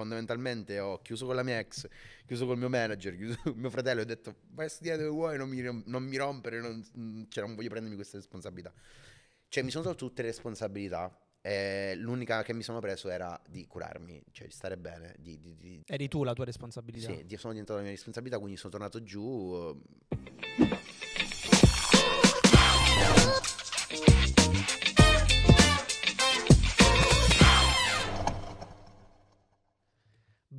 fondamentalmente ho chiuso con la mia ex, chiuso col mio manager, chiuso con mio fratello ho detto vai a studiare dove vuoi, non mi, non mi rompere, non, mm, cioè, non voglio prendermi queste responsabilità. Cioè mi sono tolto tutte le responsabilità eh, l'unica che mi sono preso era di curarmi, cioè di stare bene. Di, di, di... Eri tu la tua responsabilità? Sì, sono diventato la mia responsabilità, quindi sono tornato giù. Ehm.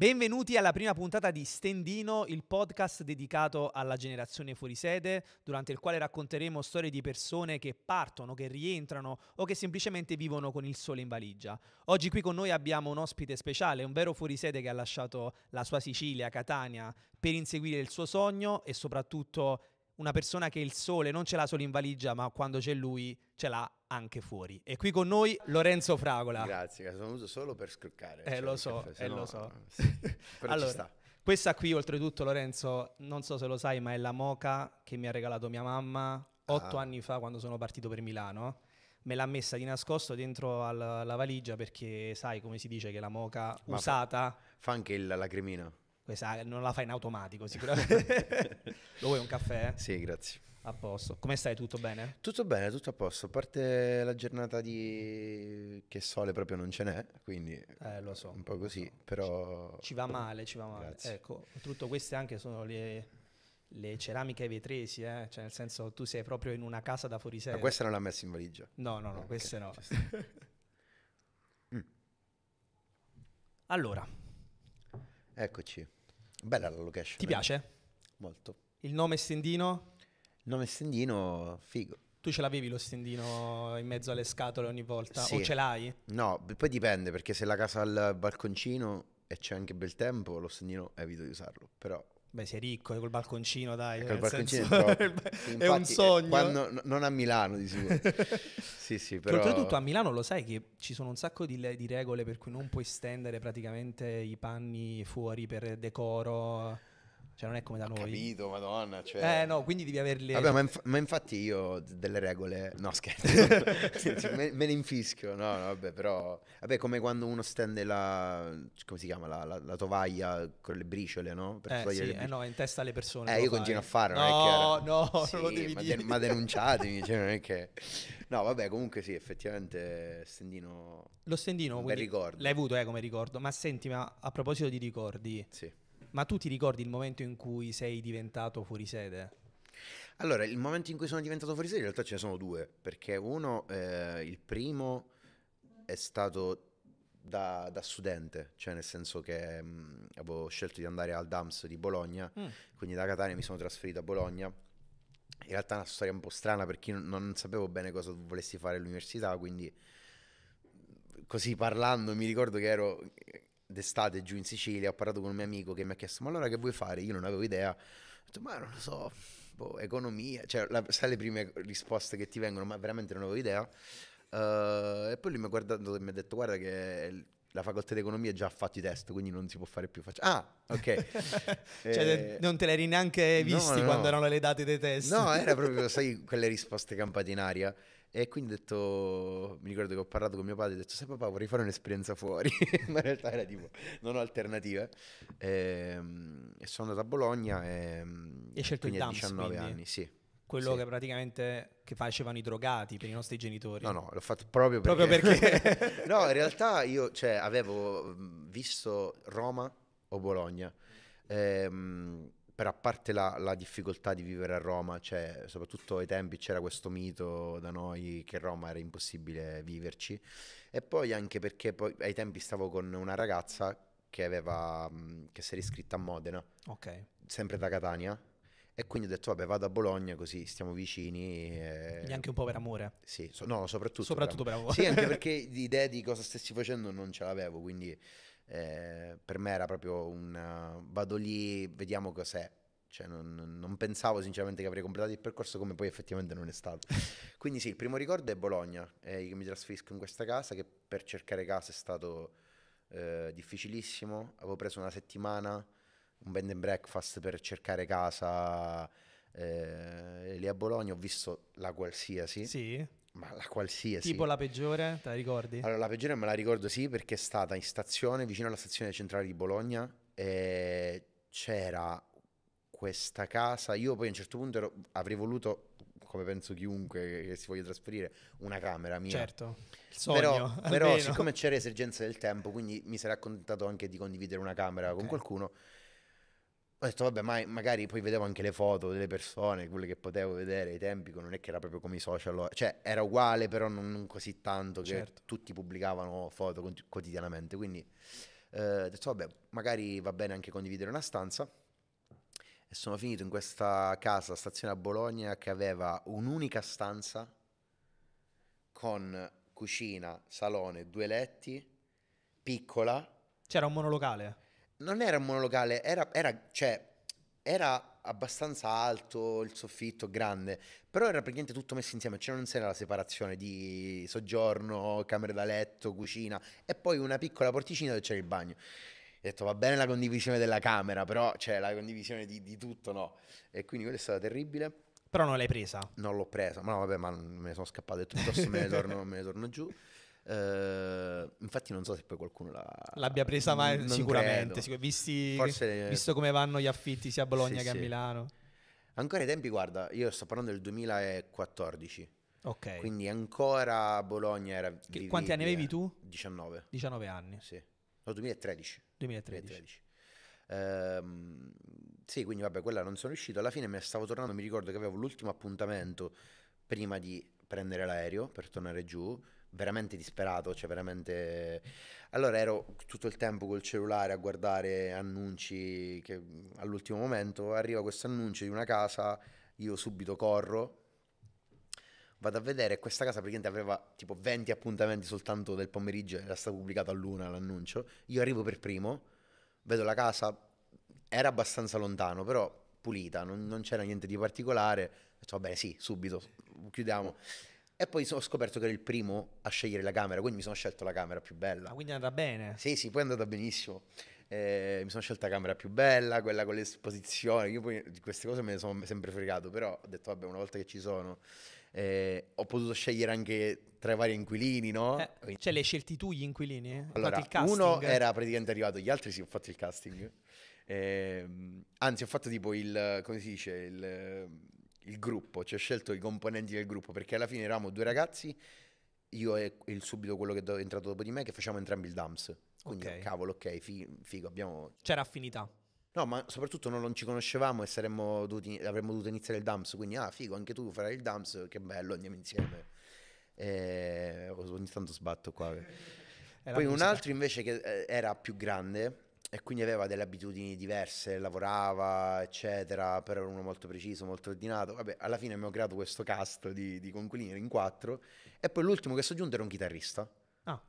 Benvenuti alla prima puntata di Stendino, il podcast dedicato alla generazione fuorisede, durante il quale racconteremo storie di persone che partono, che rientrano o che semplicemente vivono con il sole in valigia. Oggi qui con noi abbiamo un ospite speciale, un vero fuorisede che ha lasciato la sua Sicilia, Catania, per inseguire il suo sogno e soprattutto una persona che il sole non ce l'ha solo in valigia, ma quando c'è lui ce l'ha anche fuori. E qui con noi Lorenzo Fragola. Grazie, sono venuto solo per scroccare. Eh, cioè lo so, caffè, eh, no, lo so. Eh, sì. allora, questa qui oltretutto Lorenzo, non so se lo sai, ma è la moca che mi ha regalato mia mamma otto ah. anni fa quando sono partito per Milano me l'ha messa di nascosto dentro alla, alla, valigia perché sai come si dice che la moca ma usata fa, fa anche il lacrimino questa non la fai in automatico sicuramente. Lo vuoi un caffè? Eh? Sì, grazie. A posto. Come stai? Tutto bene? Tutto bene, tutto a posto. A parte la giornata di... che sole proprio non ce n'è, quindi... Eh, lo so. Un po' così, so. però... Ci va male, ci va male. Grazie. Ecco, oltretutto queste anche sono le, le ceramiche vetresi, eh? cioè nel senso tu sei proprio in una casa da fuorisera. Ma questa non l'ha messa in valigia? No, no, no, okay. queste no. mm. Allora. Eccoci. Bella la location. Ti piace? Molto. Il nome stendino? Il nome stendino, figo. Tu ce l'avevi lo stendino in mezzo alle scatole ogni volta? Sì. O ce l'hai? No, poi dipende perché se la casa ha il balconcino e c'è anche bel tempo, lo stendino evito di usarlo, però Beh, sei ricco, eh, col balconcino, dai. Col balconcino senso, è, Infatti, è, un sogno. Quando, non a Milano, di sicuro. sì, sì, però... oltretutto a Milano lo sai che ci sono un sacco di, di regole per cui non puoi stendere praticamente i panni fuori per decoro. Cioè, non è come da noi. capito, madonna. Cioè... Eh, no, quindi devi averle. Vabbè, ma, inf- ma infatti io delle regole. No, scherzo. me, me, ne infischio. No, no, vabbè, però. Vabbè, come quando uno stende la. Come si chiama? La, la, la tovaglia con le briciole, no? Per eh, togliere sì, eh, no, in testa alle persone. Eh, io fai. continuo a farlo. No, no, sì, non lo devi ma dire. Den- ma denunciatemi, cioè, non è che. No, vabbè, comunque sì, effettivamente stendino. Lo stendino, un quindi, ricordo. L'hai avuto, eh, come ricordo. Ma senti, ma a proposito di ricordi. Sì ma tu ti ricordi il momento in cui sei diventato fuorisede? Allora, il momento in cui sono diventato fuorisede in realtà ce ne sono due, perché uno, eh, il primo è stato da, da, studente, cioè nel senso che mh, mm, avevo scelto di andare al DAMS di Bologna, mm. quindi da Catania mi sono trasferito a Bologna. In realtà è una storia un po' strana perché non, non sapevo bene cosa volessi fare all'università, quindi così parlando mi ricordo che ero d'estate giù in Sicilia ho parlato con un mio amico che mi ha chiesto ma allora che vuoi fare? Io non avevo idea, ho detto ma non lo so, boh, economia, cioè la, sai le prime risposte che ti vengono ma veramente non avevo idea uh, e poi lui mi ha guardato e mi ha detto guarda che la facoltà di economia già ha fatto i test, quindi non si può fare più. Faccio, ah, ok. cioè, eh, non te l'eri neanche visti no, no. quando erano le date dei test. No, era proprio, sai, quelle risposte campate in aria. E quindi ho detto, mi ricordo che ho parlato con mio padre, ho detto, sai papà, vorrei fare un'esperienza fuori, ma in realtà era tipo, non ho alternative. E, ehm, e sono andato a Bologna e, ehm, e hai scelto il DAMS, 19 quindi. anni, sì quello sì. che praticamente che facevano i drogati per i nostri genitori. No, no, l'ho fatto proprio perché. Proprio perché... no, in realtà io cioè, avevo mm, visto Roma o Bologna. Ehm, per a parte la, la, difficoltà di vivere a Roma, cioè, soprattutto ai tempi c'era questo mito da noi che Roma era impossibile viverci. E poi anche perché poi, ai tempi stavo con una ragazza che, aveva, mm, che si era iscritta a Modena. Ok. Sempre da Catania e quindi ho detto, vabbè, vado a Bologna così stiamo vicini. E... Eh, anche un po' per amore. Sì, so- no, soprattutto, soprattutto per, amore. per amore. Sì, anche perché l'idea di cosa stessi facendo non ce l'avevo, quindi eh, per me era proprio un vado lì, vediamo cos'è. Cioè, non, non, pensavo sinceramente che avrei completato il percorso come poi effettivamente non è stato. quindi sì, il primo ricordo è Bologna, eh, che mi trasferisco in questa casa, che per cercare casa è stato eh, difficilissimo. Avevo preso una settimana un bed and breakfast per cercare casa eh, lì a Bologna, ho visto la qualsiasi. Sì. Ma la qualsiasi. Tipo la peggiore, te la ricordi? Allora, la peggiore me la ricordo sì perché è stata in stazione, vicino alla stazione centrale di Bologna, e c'era questa casa. Io poi a un certo punto ero, avrei voluto, come penso chiunque che si voglia trasferire, una camera mia. Certo, il sogno, però, però siccome c'era esigenza del tempo, quindi mi sarei accontentato anche di condividere una camera okay. con qualcuno ho detto vabbè ma magari poi vedevo anche le foto delle persone quelle che potevo vedere ai tempi non è che era proprio come i social cioè era uguale però non, non così tanto che certo. tutti pubblicavano foto quotidianamente quindi eh, ho detto vabbè magari va bene anche condividere una stanza e sono finito in questa casa stazione a Bologna che aveva un'unica stanza con cucina salone due letti piccola c'era un monolocale non era un monolocale, era, era, cioè, era abbastanza alto, il soffitto grande, però era praticamente tutto messo insieme, cioè non c'era la separazione di soggiorno, camere da letto, cucina e poi una piccola porticina dove c'era il bagno. Ho detto va bene la condivisione della camera, però c'è cioè, la condivisione di, di tutto, no? E quindi quella è stata terribile. Però non l'hai presa? Non l'ho presa, ma no, vabbè, ma me ne sono scappato, ho detto piuttosto me ne torno, me ne torno giù. Uh, infatti non so se poi qualcuno la, l'abbia presa mai n- sicuramente, sicur- visti, Forse, visto come vanno gli affitti sia a Bologna sì, che a sì. Milano. Ancora i tempi, guarda, io sto parlando del 2014. Ok. Quindi ancora Bologna era... Che, quanti anni avevi tu? 19. 19 anni. Sì. No, 2013. 2013. 2013. Um, sì, quindi vabbè, quella non sono riuscito. Alla fine mi stavo tornando, mi ricordo che avevo l'ultimo appuntamento prima di prendere l'aereo per tornare giù veramente disperato, cioè veramente... Allora ero tutto il tempo col cellulare a guardare annunci che all'ultimo momento arriva questo annuncio di una casa, io subito corro, vado a vedere, questa casa praticamente aveva tipo 20 appuntamenti soltanto del pomeriggio, era stato pubblicato a luna l'annuncio, io arrivo per primo, vedo la casa, era abbastanza lontano, però pulita, non, non c'era niente di particolare, ho detto va bene sì, subito, chiudiamo. E poi ho scoperto che ero il primo a scegliere la camera, quindi mi sono scelto la camera più bella. Ah, quindi è andata bene? Sì, sì, poi è andata benissimo. Eh, mi sono scelta la camera più bella, quella con l'esposizione. Io poi di queste cose me ne sono sempre fregato, però ho detto, vabbè, una volta che ci sono, eh, ho potuto scegliere anche tra i vari inquilini, no? Eh, quindi... Cioè, le hai scelti tu gli inquilini? Allora, uno era praticamente arrivato, gli altri sì, ho fatto il casting. Ehm, anzi, ho fatto tipo il, come si dice, il il gruppo, ci ho scelto i componenti del gruppo perché alla fine eravamo due ragazzi, io e il subito quello che è entrato dopo di me, che facciamo entrambi il DAMS. Quindi okay. cavolo, ok, figo, abbiamo... C'era affinità. No, ma soprattutto non, non ci conoscevamo e dovuti, avremmo dovuto iniziare il DAMS, quindi ah figo, anche tu farai il DAMS, che bello, andiamo insieme. E... Eh, ogni tanto sbatto qua. Eh. Poi un altro invece che eh, era più grande, e quindi aveva delle abitudini diverse, lavorava, eccetera, però era uno molto preciso, molto ordinato. Vabbè, alla fine abbiamo creato questo cast di, di conquilini in quattro e poi l'ultimo che si è giunto era un chitarrista. Ah.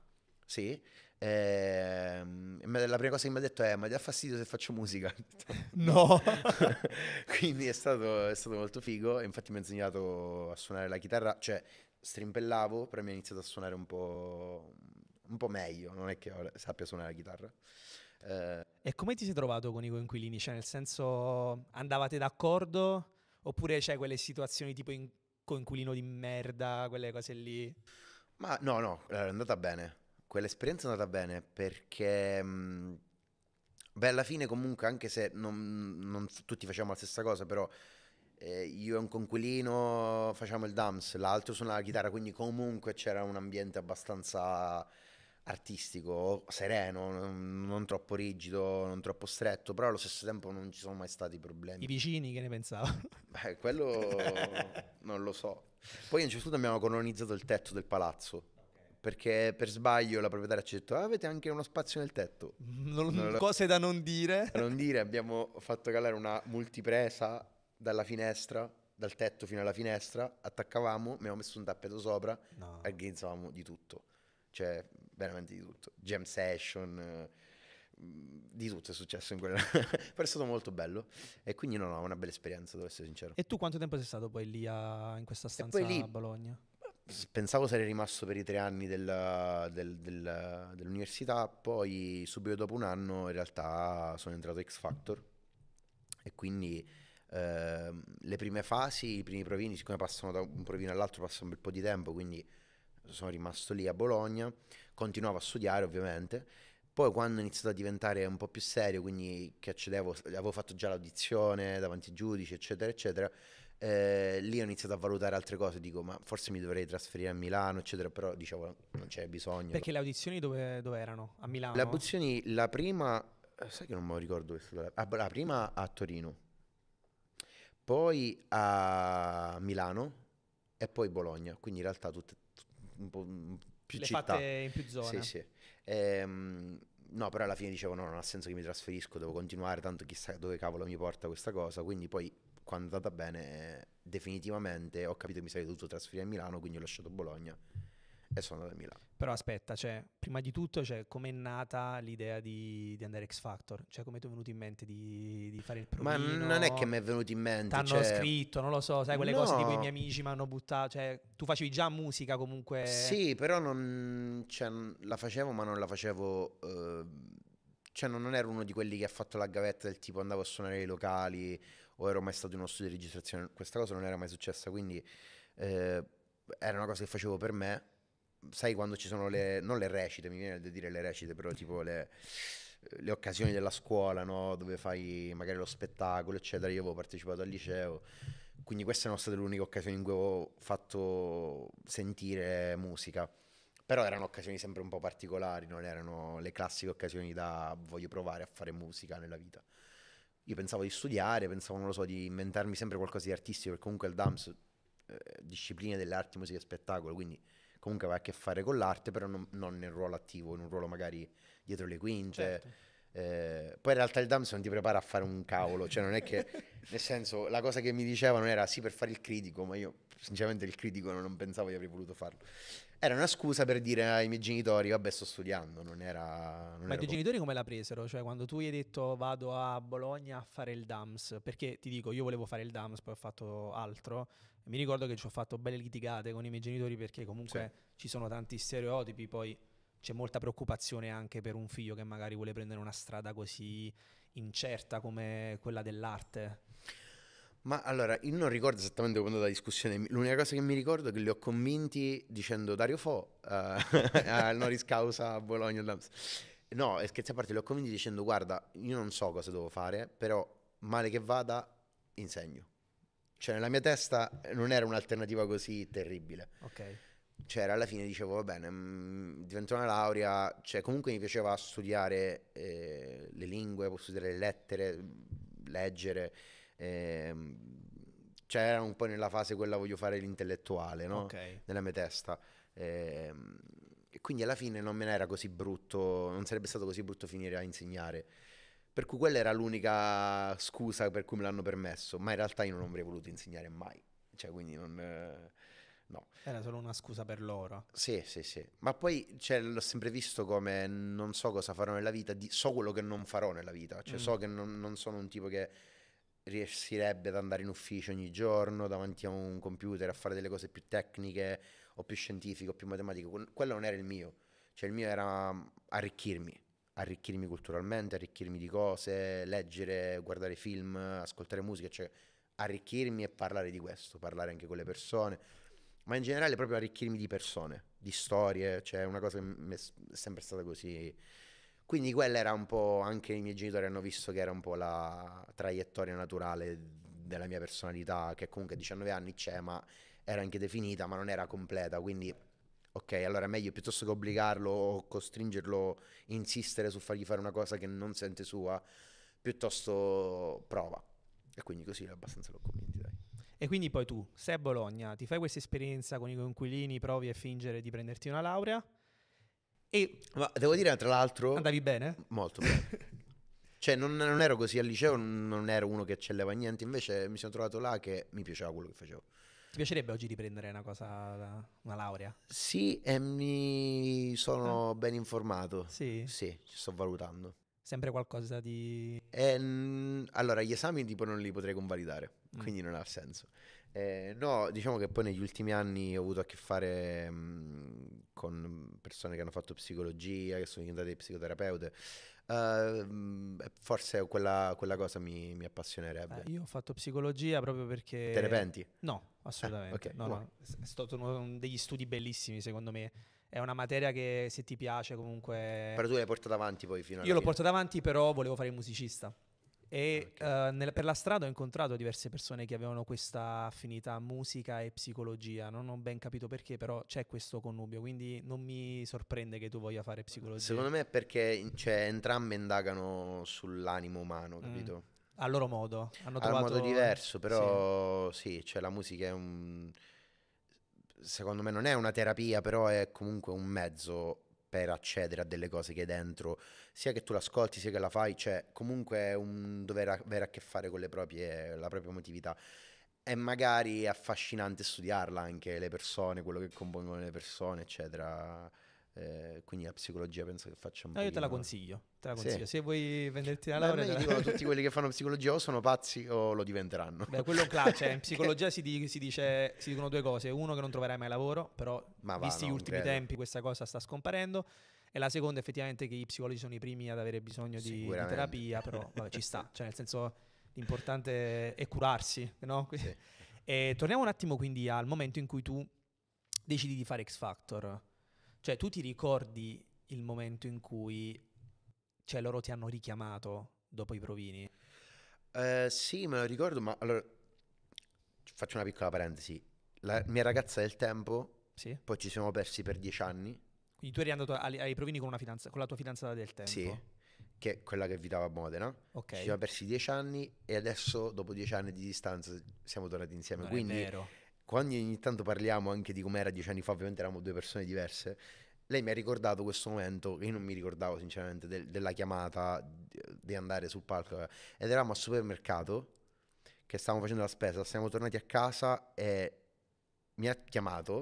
Sì. Ehm, e, la prima cosa che mi ha detto è ma ti ha fastidio se faccio musica? no! quindi è stato, è stato molto figo e infatti mi ha insegnato a suonare la chitarra, cioè strimpellavo, però mi ha iniziato a suonare un po', un po' meglio, non è che sappia suonare la chitarra. Eh. E come ti sei trovato con i coinquilini? Cioè, nel senso, andavate d'accordo? Oppure c'è quelle situazioni tipo in coinquilino di merda, quelle cose lì? Ma no, no, eh, è andata bene. Quell'esperienza è andata bene perché... Mh, beh, alla fine comunque, anche se non, non tutti facciamo la stessa cosa, però eh, io e un conquilino facciamo il dance, l'altro suona la chitarra, quindi comunque c'era un ambiente abbastanza artistico, sereno, non troppo rigido, non troppo stretto, però allo stesso tempo non ci sono mai stati problemi. I vicini che ne pensavano? Beh, quello non lo so. Poi a un certo punto abbiamo colonizzato il tetto del palazzo. Perché per sbaglio la proprietaria ci ha detto: ah, Avete anche uno spazio nel tetto. Non, non lo... Cose da non dire. Da non dire, abbiamo fatto calare una multipresa dalla finestra dal tetto fino alla finestra, attaccavamo, abbiamo messo un tappeto sopra, no. organizzavamo di tutto. Cioè, veramente di tutto. Jam session, eh, mm, di tutto è successo in quella. Però è stato molto bello e quindi no, no, una bella esperienza, devo essere sincero. E tu quanto tempo sei stato poi lì a, in questa stanza lì, a Bologna? Pensavo sarei rimasto per i tre anni della, del, del, dell'università, poi subito dopo un anno in realtà sono entrato X Factor e quindi eh, le prime fasi, i primi provini, siccome passano da un provino all'altro passa un bel po' di tempo, quindi sono rimasto lì a Bologna continuavo a studiare ovviamente. Poi quando ho iniziato a diventare un po' più serio, quindi che accedevo, avevo fatto già l'audizione davanti ai giudici, eccetera, eccetera, eh, lì ho iniziato a valutare altre cose, dico ma forse mi dovrei trasferire a Milano, eccetera, però dicevo non c'è bisogno. Perché le audizioni dove, dove erano? A Milano? Le audizioni, la prima, eh, sai che non me lo ricordo, ah, la, prima a Torino, poi a Milano e poi Bologna, quindi in realtà tutte, un po', più le città. fatte in più zone. Sì, sì. Ehm, no, però alla fine dicevo: no, non ha senso che mi trasferisco, devo continuare, tanto chissà dove cavolo mi porta questa cosa. Quindi poi, quando è andata bene, definitivamente ho capito che mi sarei dovuto trasferire a Milano, quindi ho lasciato Bologna e sono andato a Milano. Però aspetta, cioè, prima di tutto, cioè, come è nata l'idea di, di andare X Factor? Cioè, come ti è venuto in mente di, di fare il programma? Ma non è che mi è venuto in mente. Ti cioè... scritto, non lo so, sai quelle no. cose di cui i miei amici mi hanno buttato. Cioè, tu facevi già musica comunque. Sì, però non, cioè, la facevo, ma non la facevo... Eh, cioè, non, non ero uno di quelli che ha fatto la gavetta del tipo andavo a suonare i locali o ero mai stato in uno studio di registrazione. Questa cosa non era mai successa, quindi... Eh, era una cosa che facevo per me sai quando ci sono le, non le recite, mi viene da dire le recite, però tipo le, le occasioni della scuola, no? dove fai magari lo spettacolo, eccetera. Io avevo partecipato al liceo, quindi queste non state le uniche occasioni in cui ho fatto sentire musica. Però erano occasioni sempre un po' particolari, non erano le classiche occasioni da voglio provare a fare musica nella vita. Io pensavo di studiare, pensavo, non lo so, di inventarmi sempre qualcosa di artistico, perché comunque il DAMS, eh, discipline delle arti, musica e spettacolo, quindi comunque aveva a che fare con l'arte, però non, non, nel ruolo attivo, in un ruolo magari dietro le quinte. Certo. Eh, poi in realtà il Dams non ti prepara a fare un cavolo, cioè non è che, nel senso, la cosa che mi dicevano era sì per fare il critico, ma io sinceramente il critico non pensavo di avrei voluto farlo. Era una scusa per dire ai miei genitori, vabbè sto studiando, non era... Non ma i tuoi genitori come la presero? Cioè quando tu gli hai detto vado a Bologna a fare il DAMS, perché ti dico io volevo fare il DAMS, poi ho fatto altro, e mi ricordo che ci ho fatto belle litigate con i miei genitori perché comunque sì. ci sono tanti stereotipi, poi c'è molta preoccupazione anche per un figlio che magari vuole prendere una strada così incerta come quella dell'arte. Ma allora, io non ricordo esattamente quando la discussione, l'unica cosa che mi ricordo è che li ho convinti dicendo Dario Fo uh, eh, al Noris Causa a Bologna. No, scherzi a parte, li ho convinti dicendo guarda, io non so cosa devo fare, però male che vada, insegno. Cioè, nella mia testa non era un'alternativa così terribile. Ok. Cioè, alla fine dicevo, va bene, mh, mm, divento una laurea, cioè comunque mi piaceva studiare eh, le lingue, posso studiare le lettere, leggere. Eh, cioè, era un po' nella fase quella voglio fare l'intellettuale, no? Ok. Nella mia testa. Eh, e quindi alla fine non me n'era così brutto, non sarebbe stato così brutto finire a insegnare. Per cui quella era l'unica scusa per cui me l'hanno permesso, ma in realtà io non avrei voluto insegnare mai. Cioè, quindi non... no. Era solo una scusa per loro. Sì, sì, sì. Ma poi cioè, l'ho sempre visto come non so cosa farò nella vita, di, so quello che non farò nella vita. Cioè, mm. so che non, non sono un tipo che riuscirebbe ad andare in ufficio ogni giorno davanti a un computer a fare delle cose più tecniche o più scientifiche o più matematiche. Quello non era il mio, cioè il mio era arricchirmi, arricchirmi culturalmente, arricchirmi di cose, leggere, guardare film, ascoltare musica, cioè arricchirmi e parlare di questo, parlare anche con le persone, ma in generale proprio arricchirmi di persone, di storie, cioè una cosa che m- è sempre stata così. Quindi quella era un po', anche i miei genitori hanno visto che era un po' la traiettoria naturale della mia personalità, che comunque a 19 anni c'è, ma era anche definita, ma non era completa, quindi ok, allora è meglio piuttosto che obbligarlo o costringerlo, insistere su fargli fare una cosa che non sente sua, piuttosto prova. E quindi così abbastanza l'ho convinti, dai. E quindi poi tu sei a Bologna, ti fai questa esperienza con i coinquilini, provi a fingere di prenderti una laurea. E Ma devo dire, tra l'altro. Andavi bene? Molto bene. cioè, non, non, ero così al liceo, non ero uno che accelleva niente. Invece mi sono trovato là che mi piaceva quello che facevo. Ti piacerebbe oggi riprendere una cosa, una laurea? Sì, e mi sono ah. ben informato. Sì? Sì, ci sto valutando. Sempre qualcosa di... Eh, allora, gli esami tipo non li potrei convalidare, mm. quindi non ha senso. Eh, no, diciamo che poi negli ultimi anni ho avuto a che fare mh, mm, con persone che hanno fatto psicologia, che sono diventate psicoterapeute Uh, forse quella, quella cosa mi, mi appassionerebbe. Eh, io ho fatto psicologia proprio perché... Te ne penti? No, ah, assolutamente. Eh, okay. no, no. È stato uno degli studi bellissimi secondo me. È una materia che se ti piace comunque... Però tu l'hai portata avanti poi fino alla Io fine. l'ho portata avanti però volevo fare il musicista. E ah, okay. uh, nel, per la strada ho incontrato diverse persone che avevano questa affinità musica e psicologia. Non ho ben capito perché, però c'è questo connubio. Quindi non mi sorprende che tu voglia fare psicologia. Secondo me è perché cioè, entrambe indagano sull'animo umano, mm. capito? Mm. A loro modo. Hanno trovato... un modo diverso, però sì, sì cioè, la musica è un secondo me non è una terapia, però è comunque un mezzo per accedere a delle cose che hai dentro, sia che tu l'ascolti sia che la fai, cioè comunque è un dover avere a che fare con proprie, la propria emotività. E magari è affascinante studiarla anche, le persone, quello che compongono le persone, eccetera. Eh, quindi la psicologia penso che faccia un po'. No, pochino... io te la consiglio, te la consiglio. Sì. Se vuoi venderti la laurea. Beh, la... dicono, tutti quelli che fanno psicologia o sono pazzi o lo diventeranno. Beh, quello classico. Cioè, in psicologia si, di, si, dice, si, dicono due cose: uno che non troverai mai lavoro, però va, visti gli ultimi credo. tempi questa cosa sta scomparendo. E la seconda, effettivamente, che i psicologi sono i primi ad avere bisogno di, di terapia, però vabbè, ci sta. Cioè, nel senso, l'importante è curarsi, no? Quindi, sì. torniamo un attimo quindi al momento in cui tu decidi di fare X Factor cioè, tu ti ricordi il momento in cui cioè, loro ti hanno richiamato dopo i provini? Uh, sì, me lo ricordo, ma allora faccio una piccola parentesi. La mia ragazza del tempo, sì. poi ci siamo persi per dieci anni. Quindi tu eri andato ai, ai provini con, fidanza, con, la tua fidanzata del tempo? Sì, che è quella che abitava a Modena. Okay. Ci siamo persi dieci anni e adesso, dopo dieci anni di distanza, siamo tornati insieme. Non Quindi, è vero quando ogni tanto parliamo anche di com'era dieci anni fa, ovviamente eravamo due persone diverse, lei mi ha ricordato questo momento che io non mi ricordavo sinceramente del, della chiamata eh, di andare sul palco ed eravamo al supermercato che stavamo facendo la spesa, siamo tornati a casa e mi ha chiamato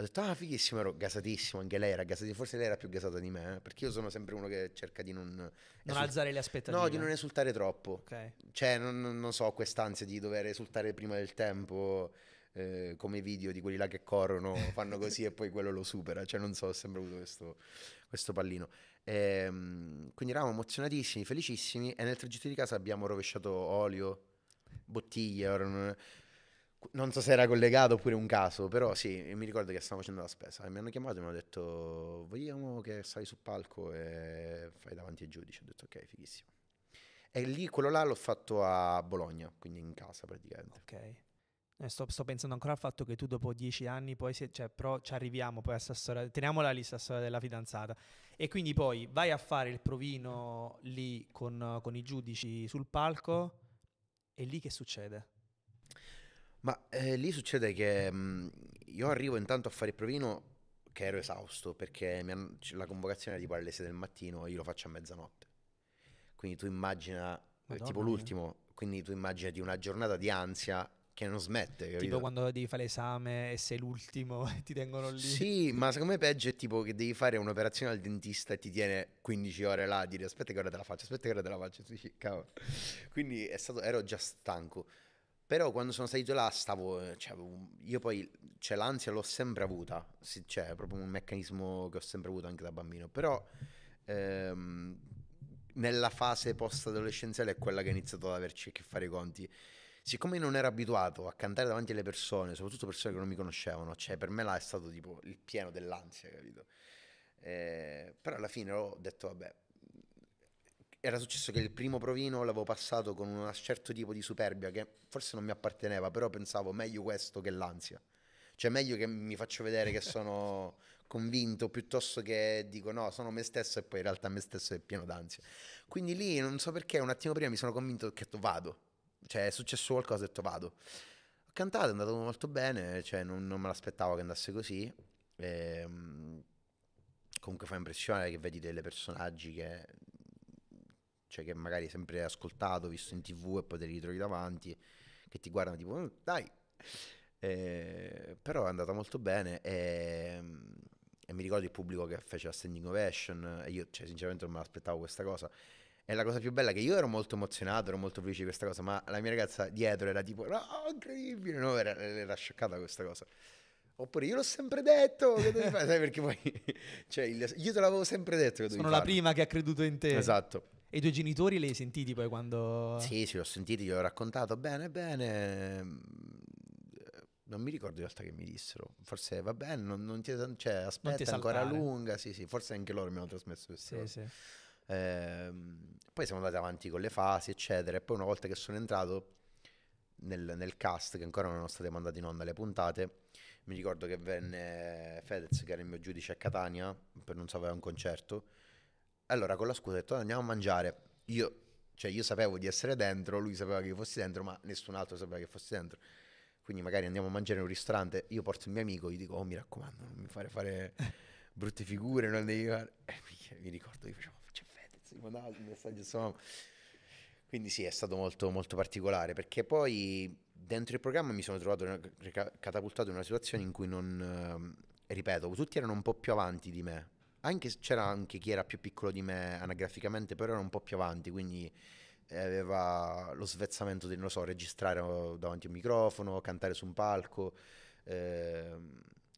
ho detto ah fighissimo ero gasatissimo anche lei era gasatissima forse lei era più gasata di me eh? perché io sono sempre uno che cerca di non non esult- alzare le aspettative no di non esultare troppo okay. cioè non, non so quest'ansia di dover esultare prima del tempo eh, come video di quelli là che corrono, fanno così e poi quello lo supera, cioè non so, ho sempre avuto questo, questo pallino. E, ehm, quindi eravamo emozionatissimi, felicissimi e nel tragitto di casa abbiamo rovesciato olio, bottiglie, non so se era collegato oppure un caso, però sì, mi ricordo che stavamo facendo la spesa e mi hanno chiamato e mi hanno detto vogliamo che stai sul palco e fai davanti ai giudici, ho detto ok, fighissimo. E lì quello là l'ho fatto a Bologna, quindi in casa praticamente. Ok. Eh, sto, sto, pensando ancora al fatto che tu dopo dieci anni poi, se, cioè, però ci arriviamo poi a Sassola, teniamola lì Sassola della fidanzata e quindi poi vai a fare il provino lì con, con i giudici sul palco e lì che succede? Ma eh, lì succede che mh, mm, io arrivo intanto a fare il provino che ero esausto perché hanno, la convocazione era tipo alle 6 del mattino io lo faccio a mezzanotte. Quindi tu immagina, eh, Madonna, tipo l'ultimo, quindi tu immagini di una giornata di ansia che non smette. Capito? Tipo quando devi fare l'esame e sei l'ultimo e ti tengono lì. Sì, ma secondo me peggio è tipo che devi fare un'operazione al dentista e ti tiene 15 ore là a dire aspetta che ora te la faccio, aspetta che ora te la faccio. Dici, Quindi stato, ero già stanco. Però quando sono salito là stavo, cioè, io poi, cioè l'ansia l'ho sempre avuta, sì, cioè è proprio un meccanismo che ho sempre avuto anche da bambino, però ehm, nella fase post-adolescenziale è quella che ho iniziato ad averci a che fare i conti siccome non ero abituato a cantare davanti alle persone, soprattutto persone che non mi conoscevano, cioè per me là è stato tipo il pieno dell'ansia, capito? Eh, però alla fine ho detto, vabbè, era successo che il primo provino l'avevo passato con un certo tipo di superbia che forse non mi apparteneva, però pensavo meglio questo che l'ansia. Cioè meglio che mi faccio vedere che sono convinto piuttosto che dico no, sono me stesso e poi in realtà me stesso è pieno d'ansia. Quindi lì non so perché un attimo prima mi sono convinto che vado cioè, è successo qualcosa e ho detto vado. Ho cantato, è andato molto bene, cioè, non, non me l'aspettavo che andasse così. E, ehm, comunque fa impressione che vedi delle personaggi che, cioè, che magari hai sempre ascoltato, visto in tv e poi te li ritrovi davanti, che ti guardano tipo, mm, dai. E, eh, però è andata molto bene e, e, mi ricordo il pubblico che fece la standing ovation e io cioè, sinceramente non me l'aspettavo questa cosa e la cosa più bella che io ero molto emozionato, ero molto felice di questa cosa, ma la mia ragazza dietro era tipo, no, incredibile, no, era, era scioccata questa cosa. Oppure io l'ho sempre detto, che devi fare, sai perché poi, cioè, io te l'avevo sempre detto che Sono farlo. la prima che ha creduto in te. Esatto. E i tuoi genitori li hai sentiti poi quando... Sì, sì, li ho sentiti, gli ho raccontato bene, bene. Non mi ricordo di realtà che mi dissero. Forse va bene, non, non ti, cioè, aspetta, non ti ancora lunga. Sì, sì, forse anche loro mi hanno trasmesso questo. Sì, sì. Ehm, poi siamo andati avanti con le fasi, eccetera. E poi una volta che sono entrato nel, nel cast, che ancora non sono state mandate in onda le puntate, mi ricordo che venne Fedez, che era il mio giudice a Catania, per non sapere un concerto. Allora con la scusa ho detto andiamo a mangiare. Io, cioè, io sapevo di essere dentro, lui sapeva che io fossi dentro, ma nessun altro sapeva che fossi dentro quindi magari andiamo a mangiare in un ristorante, io porto il mio amico, gli dico, oh mi raccomando, non mi fare fare brutte figure, non devi fare... E mi, mi ricordo, io facevo, i monasi, i messaggi, insomma. Quindi sì, è stato molto, molto particolare, perché poi dentro il programma mi sono trovato catapultato in una situazione in cui non, ehm, ripeto, tutti erano un po' più avanti di me, anche c'era anche chi era più piccolo di me anagraficamente, però era un po' più avanti, quindi eh, aveva lo svezzamento di, non so, registrare oh, davanti a un microfono, cantare su un palco, eh,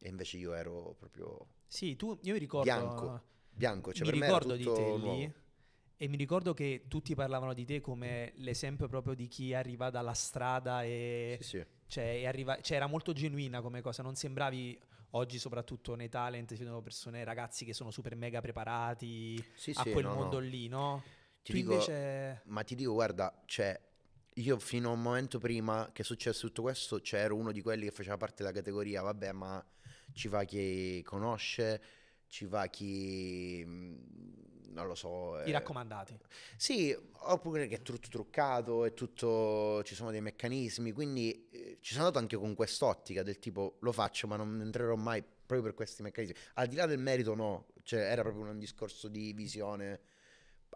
e invece io ero proprio... Sì, tu, io mi ricordo... Bianco, bianco, cioè mi per ricordo me era tutto di te lì, nuovo. E mi ricordo che tutti parlavano di te come l'esempio proprio di chi arriva dalla strada e... Sì, sì. Cioè, arriva... cioè, era molto genuina come cosa, non sembravi oggi soprattutto nei talent, ci sono persone, ragazzi che sono super mega preparati sì, a quel no, mondo no. lì, no? Ti dico, invece... Ma ti dico, guarda, cioè, io fino a un momento prima che è successo tutto questo, c'ero cioè, uno di quelli che faceva parte della categoria, vabbè, ma ci va chi conosce, ci va chi non lo so. I eh. raccomandati. sì, oppure che è tutto truccato, è tutto, ci sono dei meccanismi, quindi eh, ci sono andato anche con quest'ottica del tipo lo faccio ma non entrerò mai proprio per questi meccanismi. Al di là del merito no, cioè era proprio un discorso di visione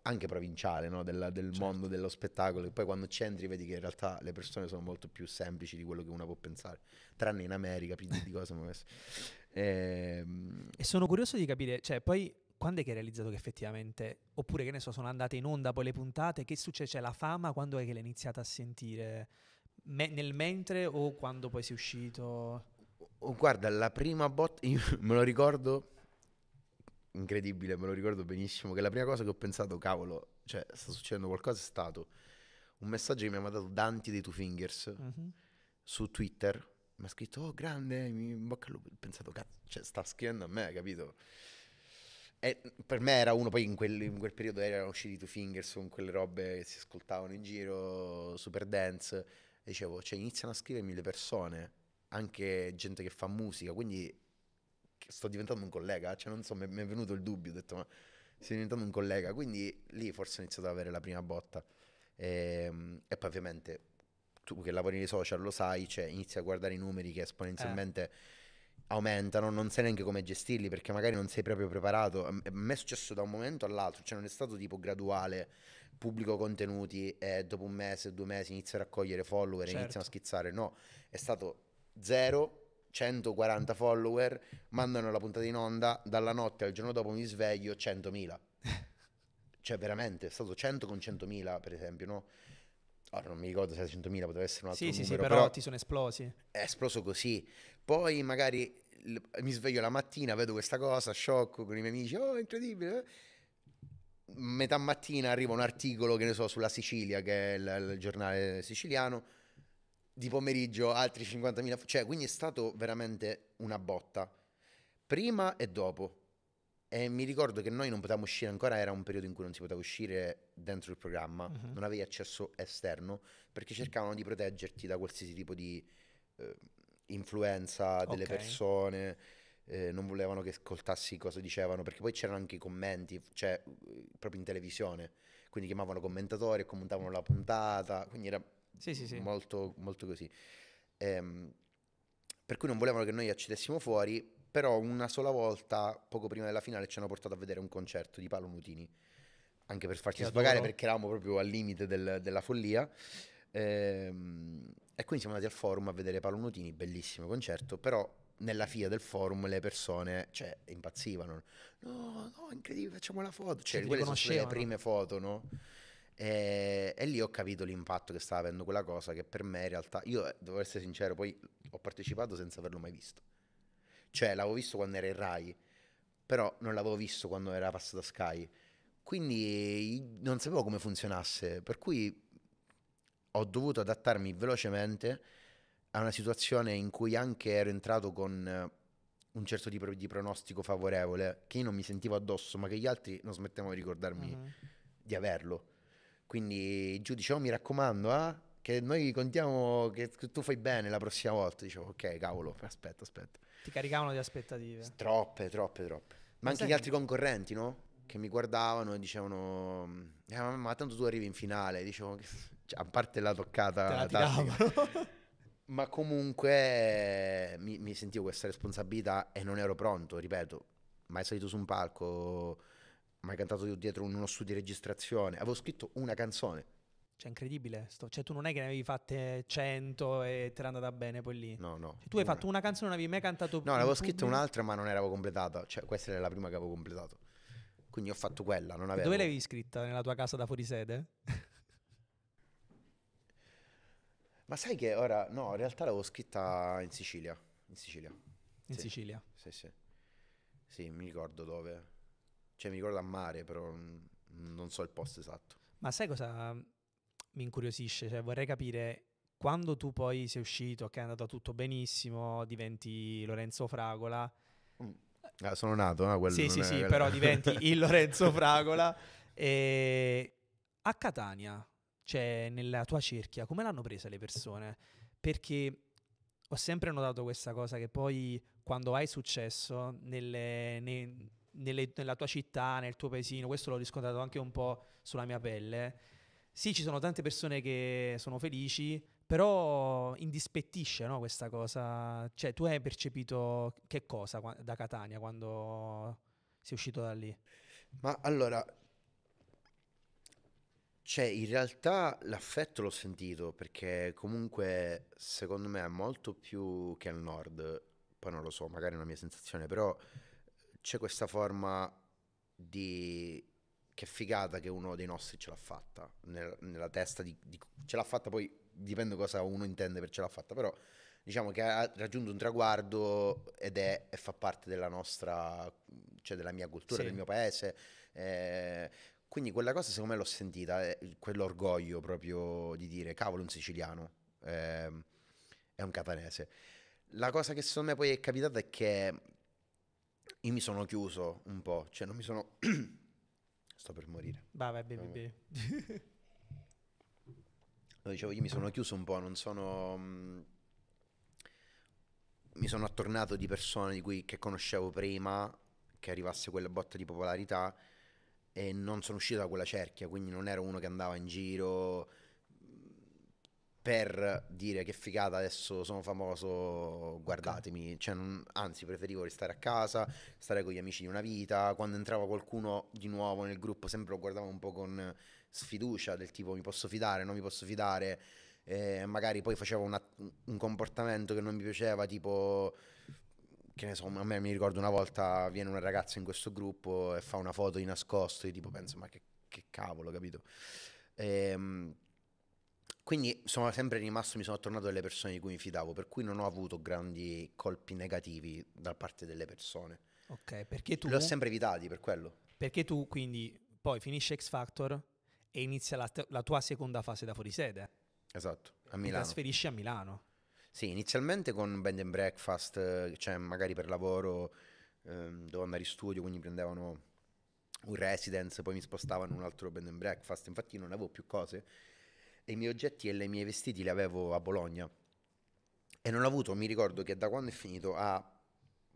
anche provinciale no? Della, del certo. mondo dello spettacolo e poi quando c'entri vedi che in realtà le persone sono molto più semplici di quello che uno può pensare tranne in America più di cose e, ehm e sono curioso di capire cioè poi quando è che hai realizzato che effettivamente, oppure che ne so, sono andate in onda poi le puntate, che succede? C'è la fama, quando è che l'hai iniziata a sentire? Me- nel mentre o quando poi sei uscito? Oh, guarda, la prima botta, me lo ricordo, incredibile, me lo ricordo benissimo, che la prima cosa che ho pensato, cavolo, cioè sta succedendo qualcosa, è stato un messaggio che mi ha mandato Dante dei Two Fingers mm-hmm. su Twitter, mi ha scritto, oh grande, mi bocca al lupo, ho pensato, cazzo, cioè sta scrivendo a me, capito? E per me era uno, poi in quel, in quel periodo erano usciti Two Fingers con quelle robe che si ascoltavano in giro, super dance, e dicevo, cioè iniziano a scrivermi le persone, anche gente che fa musica, quindi sto diventando un collega, cioè non so, mi è venuto il dubbio, ho detto ma sto diventando un collega, quindi lì forse ho iniziato ad avere la prima botta. E, ehm, e poi ovviamente tu che lavori nei social lo sai, cioè inizi a guardare i numeri che eh. esponenzialmente... Eh aumentano, non sai neanche come gestirli perché magari non sei proprio preparato. A me è successo da un momento all'altro, cioè non è stato tipo graduale, pubblico contenuti e dopo un mese, due mesi inizio a raccogliere follower, certo. iniziano a schizzare, no, è stato zero. 140 follower mandano la puntata in onda, dalla notte al giorno dopo mi sveglio 100.000. cioè veramente, è stato 100 con 100.000 per esempio, no? Ora non mi ricordo se era 100.000, poteva essere un altro sì, numero. Sì, sì, però, però ti sono esplosi. È esploso così. Poi magari mi sveglio la mattina, vedo questa cosa, sciocco con i miei amici, oh incredibile. Eh". Metà mattina arriva un articolo, che ne so, sulla Sicilia, che è il, il giornale siciliano, di pomeriggio altri 50.000, cioè quindi è stato veramente una botta, prima e dopo. E mi ricordo che noi non potevamo uscire ancora, era un periodo in cui non si poteva uscire dentro il programma, uh-huh. non avevi accesso esterno, perché cercavano di proteggerti da qualsiasi tipo di... Eh, influenza delle okay. persone, eh, non volevano che ascoltassi cosa dicevano, perché poi c'erano anche i commenti, cioè eh, proprio in televisione, quindi chiamavano commentatori e commentavano la puntata, quindi era sì, sì, sì. Molto, molto così. Ehm, per cui non volevano che noi accedessimo fuori, però una sola volta, poco prima della finale, ci hanno portato a vedere un concerto di Paolo Nutini, anche per farci sbagliare perché eravamo proprio al limite del, della follia. Ehm, e quindi siamo andati al forum a vedere Paolo Nutini, bellissimo concerto, però nella fila del forum le persone cioè, impazzivano. No, no, incredibile, facciamo la foto. Cioè, Ci quelle sono le prime foto, no? E, e, lì ho capito l'impatto che stava avendo quella cosa che per me in realtà, io eh, devo essere sincero, poi ho partecipato senza averlo mai visto. Cioè, l'avevo visto quando era in Rai, però non l'avevo visto quando era passato a Sky. Quindi non sapevo come funzionasse, per cui ho dovuto adattarmi velocemente a una situazione in cui anche ero entrato con eh, un certo tipo di pronostico favorevole che io non mi sentivo addosso, ma che gli altri non smettevano di ricordarmi uh-huh. di averlo. Quindi giudice, oh, mi raccomando, eh, che noi contiamo che tu fai bene la prossima volta. Dicevo, ok, cavolo, aspetta, aspetta. Ti caricavano di aspettative. Troppe, troppe, troppe. Ma, ma anche gli altri concorrenti, no? Che mi guardavano e dicevano, eh, ma tanto tu arrivi in finale. Dicevo, cioè, a parte la toccata Te la ma comunque mi, mi, sentivo questa responsabilità e non ero pronto, ripeto, mai salito su un palco, mai cantato dietro uno studio di registrazione, avevo scritto una canzone. Cioè, incredibile. Sto. Cioè, tu non è che ne avevi fatte 100 e te l'è andata bene poi lì. No, no. Cioè, tu una. hai fatto una canzone, non avevi mai cantato più. No, l'avevo scritta un'altra, ma non eravo completata. Cioè, questa era la prima che avevo completato. Quindi ho fatto quella. Non avevo... Dove l'avevi scritta? Nella tua casa da fuorisede? Ma sai che ora, no, in realtà l'avevo scritta in Sicilia. In Sicilia. In sì. Sicilia? Sì, sì. Sì, mi ricordo dove. Cioè, mi ricordo a mare, però non so il posto esatto. Ma sai cosa mi incuriosisce? Cioè, vorrei capire quando tu poi sei uscito, che è andato tutto benissimo, diventi Lorenzo Fragola. Mm. Ah, sono nato, no? Quello sì, sì, sì, quello. però diventi il Lorenzo Fragola. E a Catania cioè nella tua cerchia, come l'hanno presa le persone? Perché ho sempre notato questa cosa che poi quando hai successo nelle, ne, nelle, nella tua città, nel tuo paesino, questo l'ho riscontrato anche un po' sulla mia pelle, sì ci sono tante persone che sono felici, però indispettisce no, questa cosa, cioè tu hai percepito che cosa da Catania quando sei uscito da lì? Ma allora, cioè, in realtà l'affetto l'ho sentito perché comunque secondo me è molto più che al nord, poi non lo so, magari è una mia sensazione, però c'è questa forma di che figata che uno dei nostri ce l'ha fatta nella, nella testa di, di, ce l'ha fatta poi dipende cosa uno intende per ce l'ha fatta però diciamo che ha raggiunto un traguardo ed è e fa parte della nostra cioè della mia cultura sì. del mio paese eh, quindi quella cosa secondo me l'ho sentita, eh, quell'orgoglio proprio di dire cavolo un siciliano, eh, è un catanese. La cosa che secondo me poi è capitata è che io mi sono chiuso un po', cioè non mi sono... Sto per morire. Vabbè, vai, bevi, bevi. Lo dicevo, io mi sono chiuso un po', non sono... Mm, mi sono attornato di persone di cui, che conoscevo prima che arrivasse quella botta di popolarità e non sono uscito da quella cerchia, quindi non ero uno che andava in giro per dire che figata adesso sono famoso, guardatemi, okay. cioè, non, anzi preferivo restare a casa, stare con gli amici di una vita, quando entrava qualcuno di nuovo nel gruppo sempre lo guardavo un po' con sfiducia del tipo mi posso fidare, non mi posso fidare, eh, magari poi facevo una, un comportamento che non mi piaceva tipo che ne so, a me mi ricordo una volta viene una ragazza in questo gruppo e fa una foto di nascosto, io tipo penso, ma che, che cavolo, capito? E, ehm, quindi sono sempre rimasto, mi sono tornato delle persone di cui mi fidavo, per cui non ho avuto grandi colpi negativi da parte delle persone. Ok, perché tu... Li ho sempre evitati per quello. Perché tu quindi poi finisce X Factor e inizia la, la tua seconda fase da fuorisede. Esatto, a Milano. Ti trasferisci a Milano. Sì, inizialmente con Band and breakfast, cioè magari per lavoro ehm, dovevo andare in studio, quindi prendevano un residence, poi mi spostavano in un altro Band and breakfast, infatti non avevo più cose e i miei oggetti e i miei vestiti li avevo a Bologna e non ho avuto, mi ricordo che da quando è finito a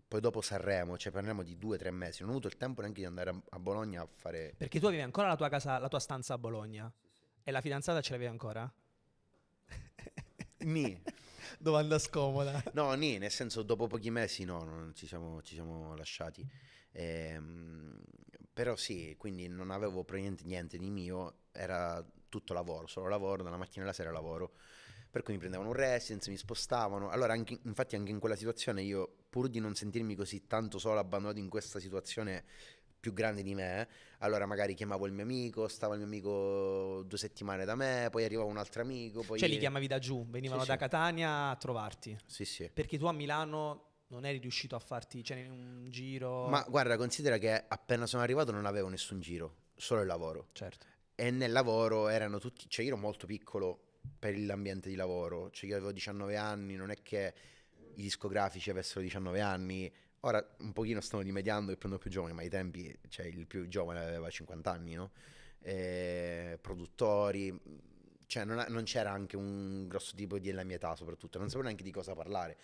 poi dopo Sanremo, cioè parliamo di due o tre mesi, non ho avuto il tempo neanche di andare a, a Bologna a fare... Perché tu avevi ancora la tua casa, la tua stanza a Bologna sì, sì. e la fidanzata ce l'avevi ancora? Mi, domanda scomoda. No, nì, nel senso, dopo pochi mesi no, non ci siamo, ci siamo lasciati. Ehm, però sì, quindi non avevo praticamente niente di mio, era tutto lavoro, solo lavoro, dalla mattina alla sera lavoro. Per cui mi prendevano un residence, mi spostavano. Allora, anche, infatti, anche in quella situazione io, pur di non sentirmi così tanto solo abbandonato in questa situazione più grande di me, allora magari chiamavo il mio amico, stava il mio amico due settimane da me, poi arrivava un altro amico. Poi... Cioè li chiamavi da giù, venivano sì, da sì. Catania a trovarti. Sì, sì. Perché tu a Milano non eri riuscito a farti cioè, un giro. Ma guarda, considera che appena sono arrivato non avevo nessun giro, solo il lavoro. Certo. E nel lavoro erano tutti, cioè io ero molto piccolo per l'ambiente di lavoro, cioè io avevo 19 anni, non è che i discografici avessero 19 anni, Ora un pochino stanno rimediando e prendono più giovani, ma ai tempi cioè, il più giovane aveva 50 anni, no? Eh, produttori, cioè non, non, c'era anche un grosso tipo di della mia età soprattutto, non sapevo neanche di cosa parlare.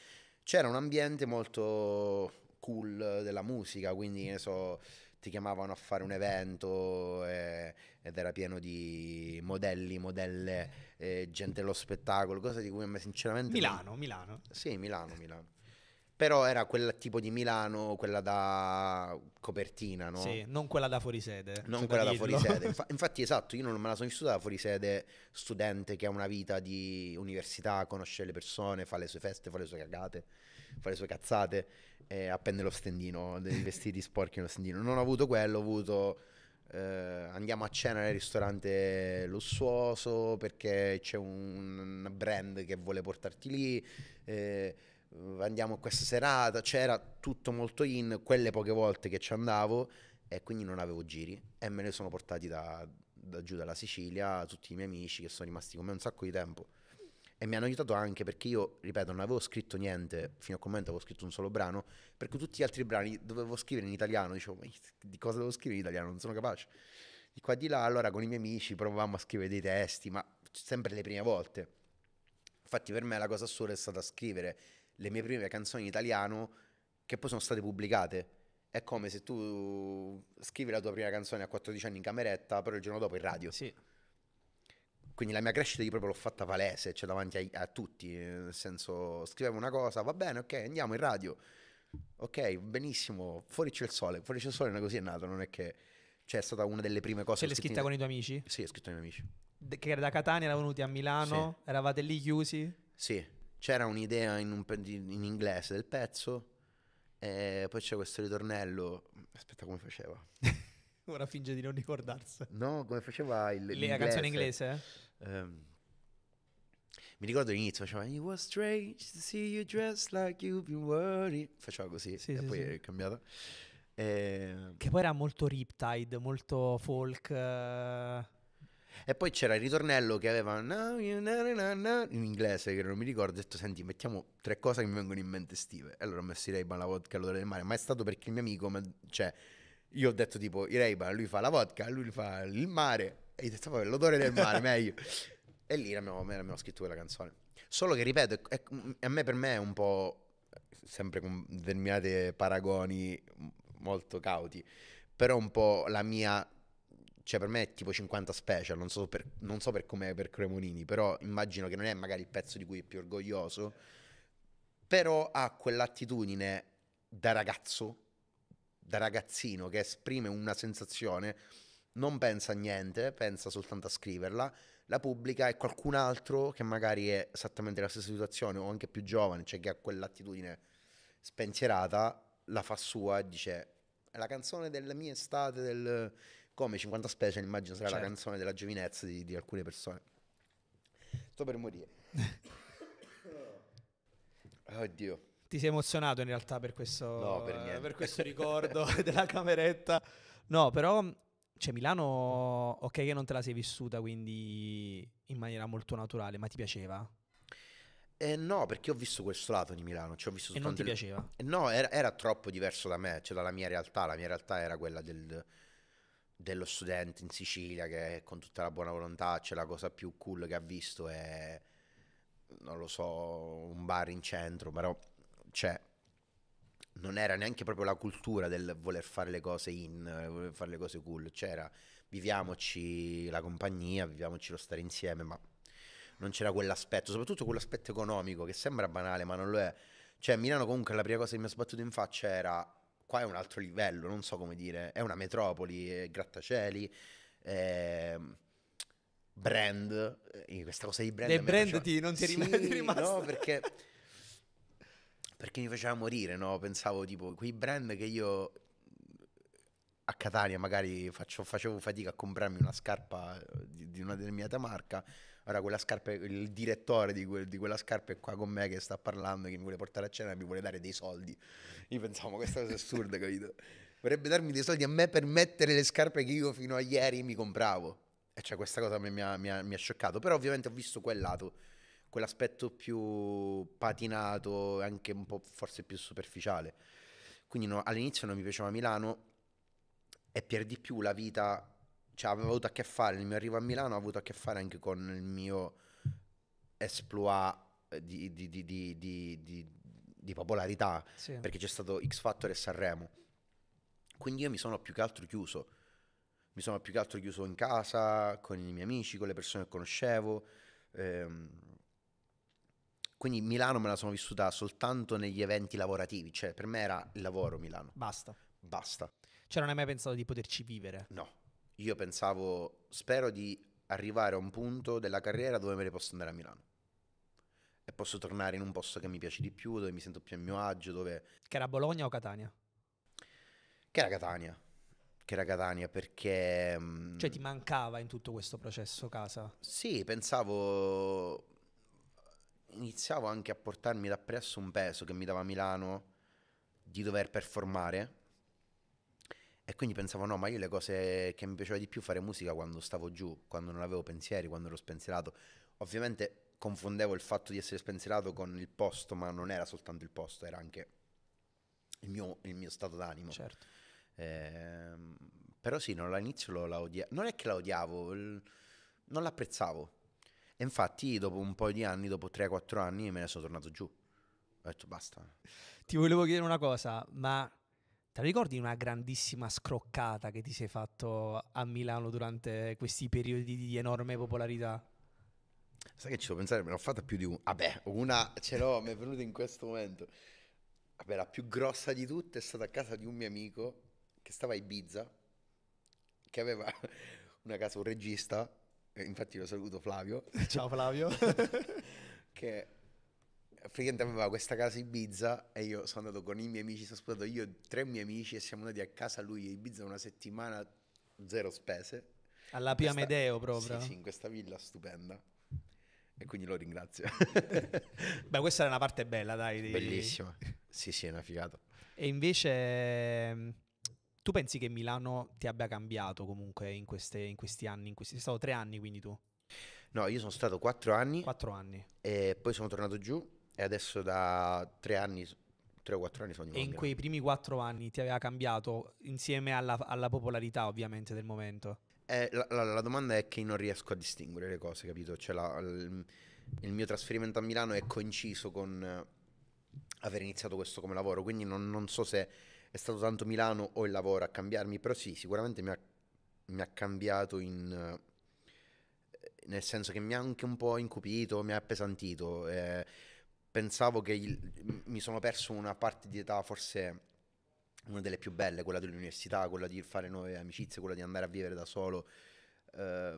C'era un ambiente molto cool della musica, quindi ne so, ti chiamavano a fare un evento eh, ed era pieno di modelli, modelle, eh, gente dello spettacolo, cosa di cui a me sinceramente... Milano, non... Milano. Sì, Milano, Milano. Però era quel tipo di Milano, quella da copertina, no? Sì, non quella da fuorisede. Non cioè, quella da, fuorisede. Infa- infatti, esatto, io non me la sono vissuta da fuorisede studente che ha una vita di università, conosce le persone, fa le sue feste, fa le sue cagate, fa le sue cazzate, eh, appende lo stendino, dei vestiti sporchi nello stendino. Non ho avuto quello, ho avuto... Eh, andiamo a cena nel ristorante lussuoso perché c'è un, brand che vuole portarti lì. Eh, Mm, andiamo a questa serata, c'era tutto molto in, quelle poche volte che ci andavo e quindi non avevo giri e me ne sono portati da, da giù dalla Sicilia tutti i miei amici che sono rimasti con me un sacco di tempo e mi hanno aiutato anche perché io, ripeto, non avevo scritto niente, fino a commento avevo scritto un solo brano, perché tutti gli altri brani dovevo scrivere in italiano, dicevo, ma di cosa devo scrivere in italiano? Non sono capace. Di qua e di là, allora con i miei amici provavamo a scrivere dei testi, ma sempre le prime volte. Infatti per me la cosa assurda è stata scrivere le mie prime canzoni in italiano che poi sono state pubblicate. È come se tu scrivi la tua prima canzone a 14 anni in cameretta, però il giorno dopo in radio. Sì. Quindi la mia crescita io proprio l'ho fatta palese, cioè davanti a, a tutti, nel senso scrivevo una cosa, va bene, ok, andiamo in radio, ok, benissimo, fuori c'è il sole, fuori c'è il sole, così è nato, non è che... Cioè è stata una delle prime cose... Ce cioè, l'hai scritta con i tuoi amici? Sì, ho scritto con i miei amici. De- che da Catania erano venuti a Milano, sì. eravate lì chiusi? Sì, c'era un'idea in, un, in inglese del pezzo, e poi c'è questo ritornello. Aspetta, come faceva? Ora finge di non ricordarsi. No, come faceva il. Le, la canzone inglese? Um, mi ricordo l'inizio, faceva It was strange to see you dressed like you've been worried. Faceva così, sì, e sì, poi sì. è cambiato. E... Ehm che poi era molto riptide, molto folk. Uh... E poi c'era il ritornello che aveva in inglese, che non mi ricordo, ho detto, senti, mettiamo tre cose che mi vengono in mente estive. E allora ho messo i ray la vodka, l'odore del mare, ma è stato perché il mio amico, ma, cioè, io ho detto tipo i ray lui fa la vodka, lui fa il mare, e io ho detto, vabbè, l'odore del mare, meglio. E lì abbiamo scritto quella canzone. Solo che, ripeto, è, è, mm, a me per me è un po', sempre con determinati paragoni molto cauti, però un po' la mia cioè per me è tipo 50 special, non so per, non so per com'è per Cremonini, però immagino che non è magari il pezzo di cui è più orgoglioso, però ha quell'attitudine da ragazzo, da ragazzino, che esprime una sensazione, non pensa a niente, pensa soltanto a scriverla, la pubblica e qualcun altro che magari è esattamente la stessa situazione o anche più giovane, cioè che ha quell'attitudine spensierata, la fa sua e dice è la canzone della mia estate, del, come 50 specie immagino sarà certo. la canzone della giovinezza di, di alcune persone. Sto per morire. Oddio. Ti sei emozionato in realtà per questo, no, per per questo ricordo della cameretta. No, però cioè Milano, ok che non te la sei vissuta quindi in maniera molto naturale, ma ti piaceva? Eh, no, perché ho visto questo lato di Milano. Cioè ho visto e non ti piaceva? Eh, no, era, era, troppo diverso da me, cioè dalla mia realtà. La mia realtà era quella del, dello studente in Sicilia che con tutta la buona volontà c'è la cosa più cool che ha visto è non lo so un bar in centro però cioè non era neanche proprio la cultura del voler fare le cose in voler fare le cose cool c'era viviamoci la compagnia viviamoci lo stare insieme ma non c'era quell'aspetto soprattutto quell'aspetto economico che sembra banale ma non lo è cioè Milano comunque la prima cosa che mi ha sbattuto in faccia era qua è un altro livello, non so come dire, è una metropoli, è grattacieli, è mm, brand, eh, questa cosa di brand... Le brand faceva... ti, non ti è sì, rimasta? No, perché, perché mi faceva morire, no? Pensavo tipo, quei brand che io a Catania magari faccio, facevo fatica a comprarmi una scarpa eh, di, di una determinata marca, Ora quella scarpa, il direttore di, quel, di, quella scarpa è qua con me che sta parlando, che mi vuole portare a cena e mi vuole dare dei soldi. Io pensavo, questa cosa è assurda, capito? Vorrebbe darmi dei soldi a me per mettere le scarpe che io fino a ieri mi compravo. E cioè questa cosa mi, mi, mi, ha, mi ha scioccato. Però ovviamente ho visto quel lato, quell'aspetto più patinato, anche un po' forse più superficiale. Quindi no, all'inizio non mi piaceva Milano e per di più la vita cioè, avevo avuto a che fare, il mio arrivo a Milano ha avuto a che fare anche con il mio esploit di, di, di, di popolarità, sì. perché c'è stato X Factor e Sanremo. Quindi io mi sono più che altro chiuso, mi sono più che altro chiuso in casa, con i miei amici, con le persone che conoscevo. Ehm. quindi Milano me la sono vissuta soltanto negli eventi lavorativi, cioè per me era il lavoro Milano. Basta. Basta. Cioè non hai mai pensato di poterci vivere? No io pensavo, spero di arrivare a un punto della carriera dove me ne posso andare a Milano. E posso tornare in un posto che mi piace di più, dove mi sento più a mio agio, dove... Che era Bologna o Catania? Che era Catania. Che era Catania perché... Mm, cioè ti mancava in tutto questo processo casa? Sì, pensavo... Iniziavo anche a portarmi da presso un peso che mi dava Milano di dover performare e quindi pensavo no, ma io le cose che mi piaceva di più fare musica quando stavo giù, quando non avevo pensieri, quando ero spensierato. Ovviamente confondevo il fatto di essere spensierato con il posto, ma non era soltanto il posto, era anche il mio, il mio stato d'animo. Certo. Eh, però sì, no, all'inizio la odiavo. Non è che la odiavo, il, non l'apprezzavo. E infatti dopo un po' di anni, dopo 3-4 anni, me ne sono tornato giù. Ho detto basta. Ti volevo chiedere una cosa, ma Te ricordi una grandissima scroccata che ti sei fatto a Milano durante questi periodi di enorme popolarità? Sai che ci devo pensare, me l'ho fatta più di una. Vabbè, una ce l'ho, mi è venuta in questo momento. Vabbè, la più grossa di tutte è stata a casa di un mio amico che stava a Ibiza, che aveva una casa, un regista, infatti lo saluto Flavio. Ciao Flavio. che praticamente aveva questa casa Ibiza e io sono andato con i miei amici, sono sposato io e tre miei amici e siamo andati a casa lui a Ibiza una settimana, zero spese. Alla Pia Medeo proprio. Sì, sì, in questa villa stupenda. E quindi lo ringrazio. Beh, questa era una parte bella, dai. Di... Bellissima. Sì, sì, è una figata. E invece... Ehm, tu pensi che Milano ti abbia cambiato comunque in, queste, in questi anni? In questi, sei stato tre anni quindi tu? No, io sono stato quattro anni. Quattro anni. E poi sono tornato giù e adesso da tre anni, tre o quattro anni sono in E in quei primi quattro anni ti aveva cambiato insieme alla, alla popolarità ovviamente del momento? Eh, la, la, la, domanda è che non riesco a distinguere le cose, capito? Cioè la, il, il, mio trasferimento a Milano è coinciso con eh, aver iniziato questo come lavoro, quindi non, non so se è stato tanto Milano o il lavoro a cambiarmi, però sì, sicuramente mi ha, mi ha cambiato in eh, nel senso che mi ha anche un po' incupito, mi ha appesantito. Eh, pensavo che il, mi sono perso una parte di età forse una delle più belle, quella dell'università, quella di fare nuove amicizie, quella di andare a vivere da solo eh,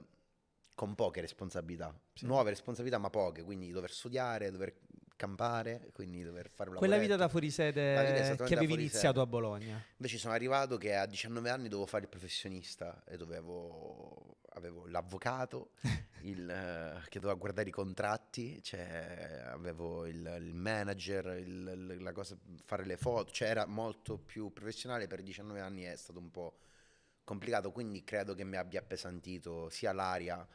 con poche responsabilità, sì. nuove responsabilità ma poche, quindi dover studiare, dover campare, quindi dover fare un Quella vita da fuorisede che avevi iniziato a Bologna. Invece sono arrivato che a 19 anni dovevo fare il professionista e dovevo avevo l'avvocato il, eh, che doveva guardare i contratti, cioè avevo il, il manager, il, cosa, fare le foto, cioè era molto più professionale, per 19 anni è stato un po' complicato, quindi credo che mi abbia appesantito sia l'aria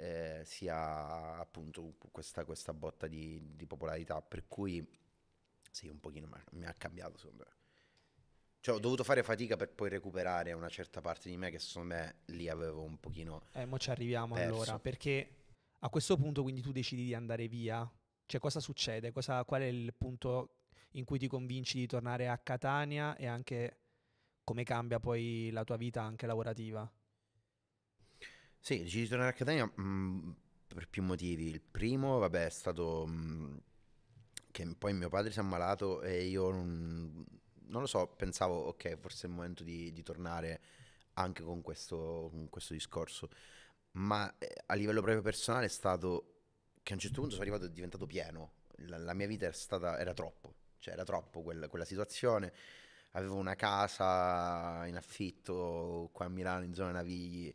eh, sia appunto questa, questa botta di, di, popolarità, per cui sì, un pochino mi ha cambiato secondo me. Cioè, ho dovuto fare fatica per poi recuperare una certa parte di me che secondo me lì avevo un pochino. Eh, mo ci arriviamo perso. allora, perché a questo punto quindi tu decidi di andare via. Cioè, cosa succede? Cosa, qual è il punto in cui ti convinci di tornare a Catania e anche come cambia poi la tua vita anche lavorativa? Sì, ho deciso di tornare a Catania mh, mm, per più motivi. Il primo, vabbè, è stato mh, mm, che poi mio padre si è ammalato e io non, non lo so, pensavo, ok, forse è il momento di, di tornare anche con questo, con questo discorso. Ma eh, a livello proprio personale è stato che a un certo punto sono arrivato e è diventato pieno. La, la mia vita stata, era troppo, cioè era troppo quel, quella situazione. Avevo una casa in affitto qua a Milano, in zona Navigli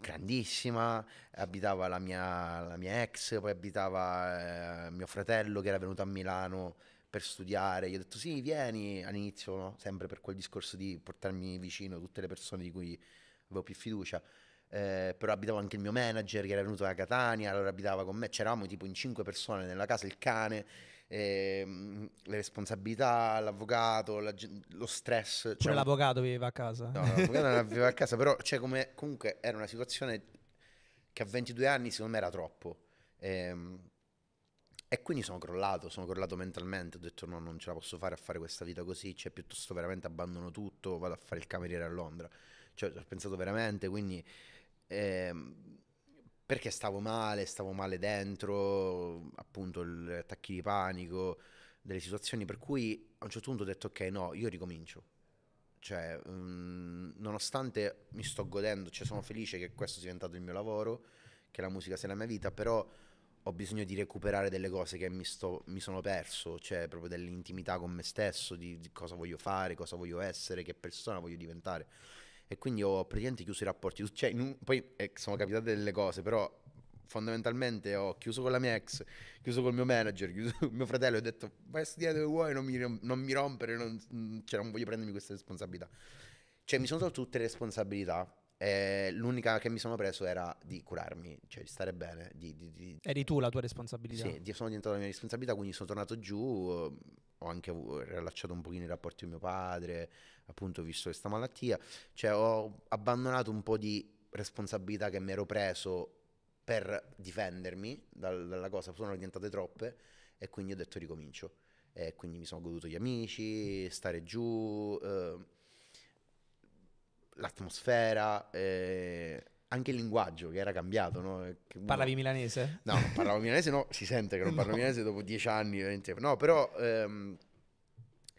grandissima, abitava la mia, la mia ex, poi abitava eh, mio fratello che era venuto a Milano per studiare, gli ho detto sì, vieni all'inizio, no? sempre per quel discorso di portarmi vicino tutte le persone di cui avevo più fiducia. Eh, però abitava anche il mio manager che era venuto da Catania, allora abitava con me, c'eravamo tipo in cinque persone nella casa, il cane, ehm, le responsabilità, l'avvocato, la, lo stress. Cioè, Pure l'avvocato viveva a casa. No, l'avvocato non viveva a casa, però cioè, come, comunque era una situazione che a 22 anni secondo me era troppo. Ehm, e quindi sono crollato, sono crollato mentalmente, ho detto no, non ce la posso fare a fare questa vita così, cioè piuttosto veramente abbandono tutto, vado a fare il cameriere a Londra. Cioè, ho pensato veramente, quindi... Ehm, perché stavo male, stavo male dentro, appunto gli attacchi di panico, delle situazioni per cui a un certo punto ho detto ok no, io ricomincio. Cioè, um, nonostante mi sto godendo, cioè sono felice che questo sia diventato il mio lavoro, che la musica sia la mia vita, però ho bisogno di recuperare delle cose che mi, sto, mi sono perso, cioè proprio dell'intimità con me stesso, di, di cosa voglio fare, cosa voglio essere, che persona voglio diventare e quindi ho praticamente chiuso i rapporti. Cioè, un, poi eh, sono capitate delle cose, però fondamentalmente ho chiuso con la mia ex, chiuso col mio manager, chiuso con mio fratello ho detto vai a studiare dove vuoi, non mi, non mi rompere, non, mm, cioè, non voglio prendermi queste responsabilità. Cioè mi sono tolto tutte le responsabilità eh, l'unica che mi sono preso era di curarmi, cioè di stare bene. Di, di, di... Eri tu la tua responsabilità? Sì, sono diventata la mia responsabilità, quindi sono tornato giù ho anche rilacciato un pochino i rapporti con mio padre, appunto visto questa malattia, cioè ho abbandonato un po' di responsabilità che mi ero preso per difendermi dal, dalla cosa, sono diventate troppe e quindi ho detto ricomincio. E quindi mi sono goduto gli amici, stare giù, eh, l'atmosfera. Eh, anche il linguaggio che era cambiato. No? Che, Parlavi milanese? No, non parlavo milanese, no, si sente che non parlo no. milanese dopo dieci anni, no, però, ehm,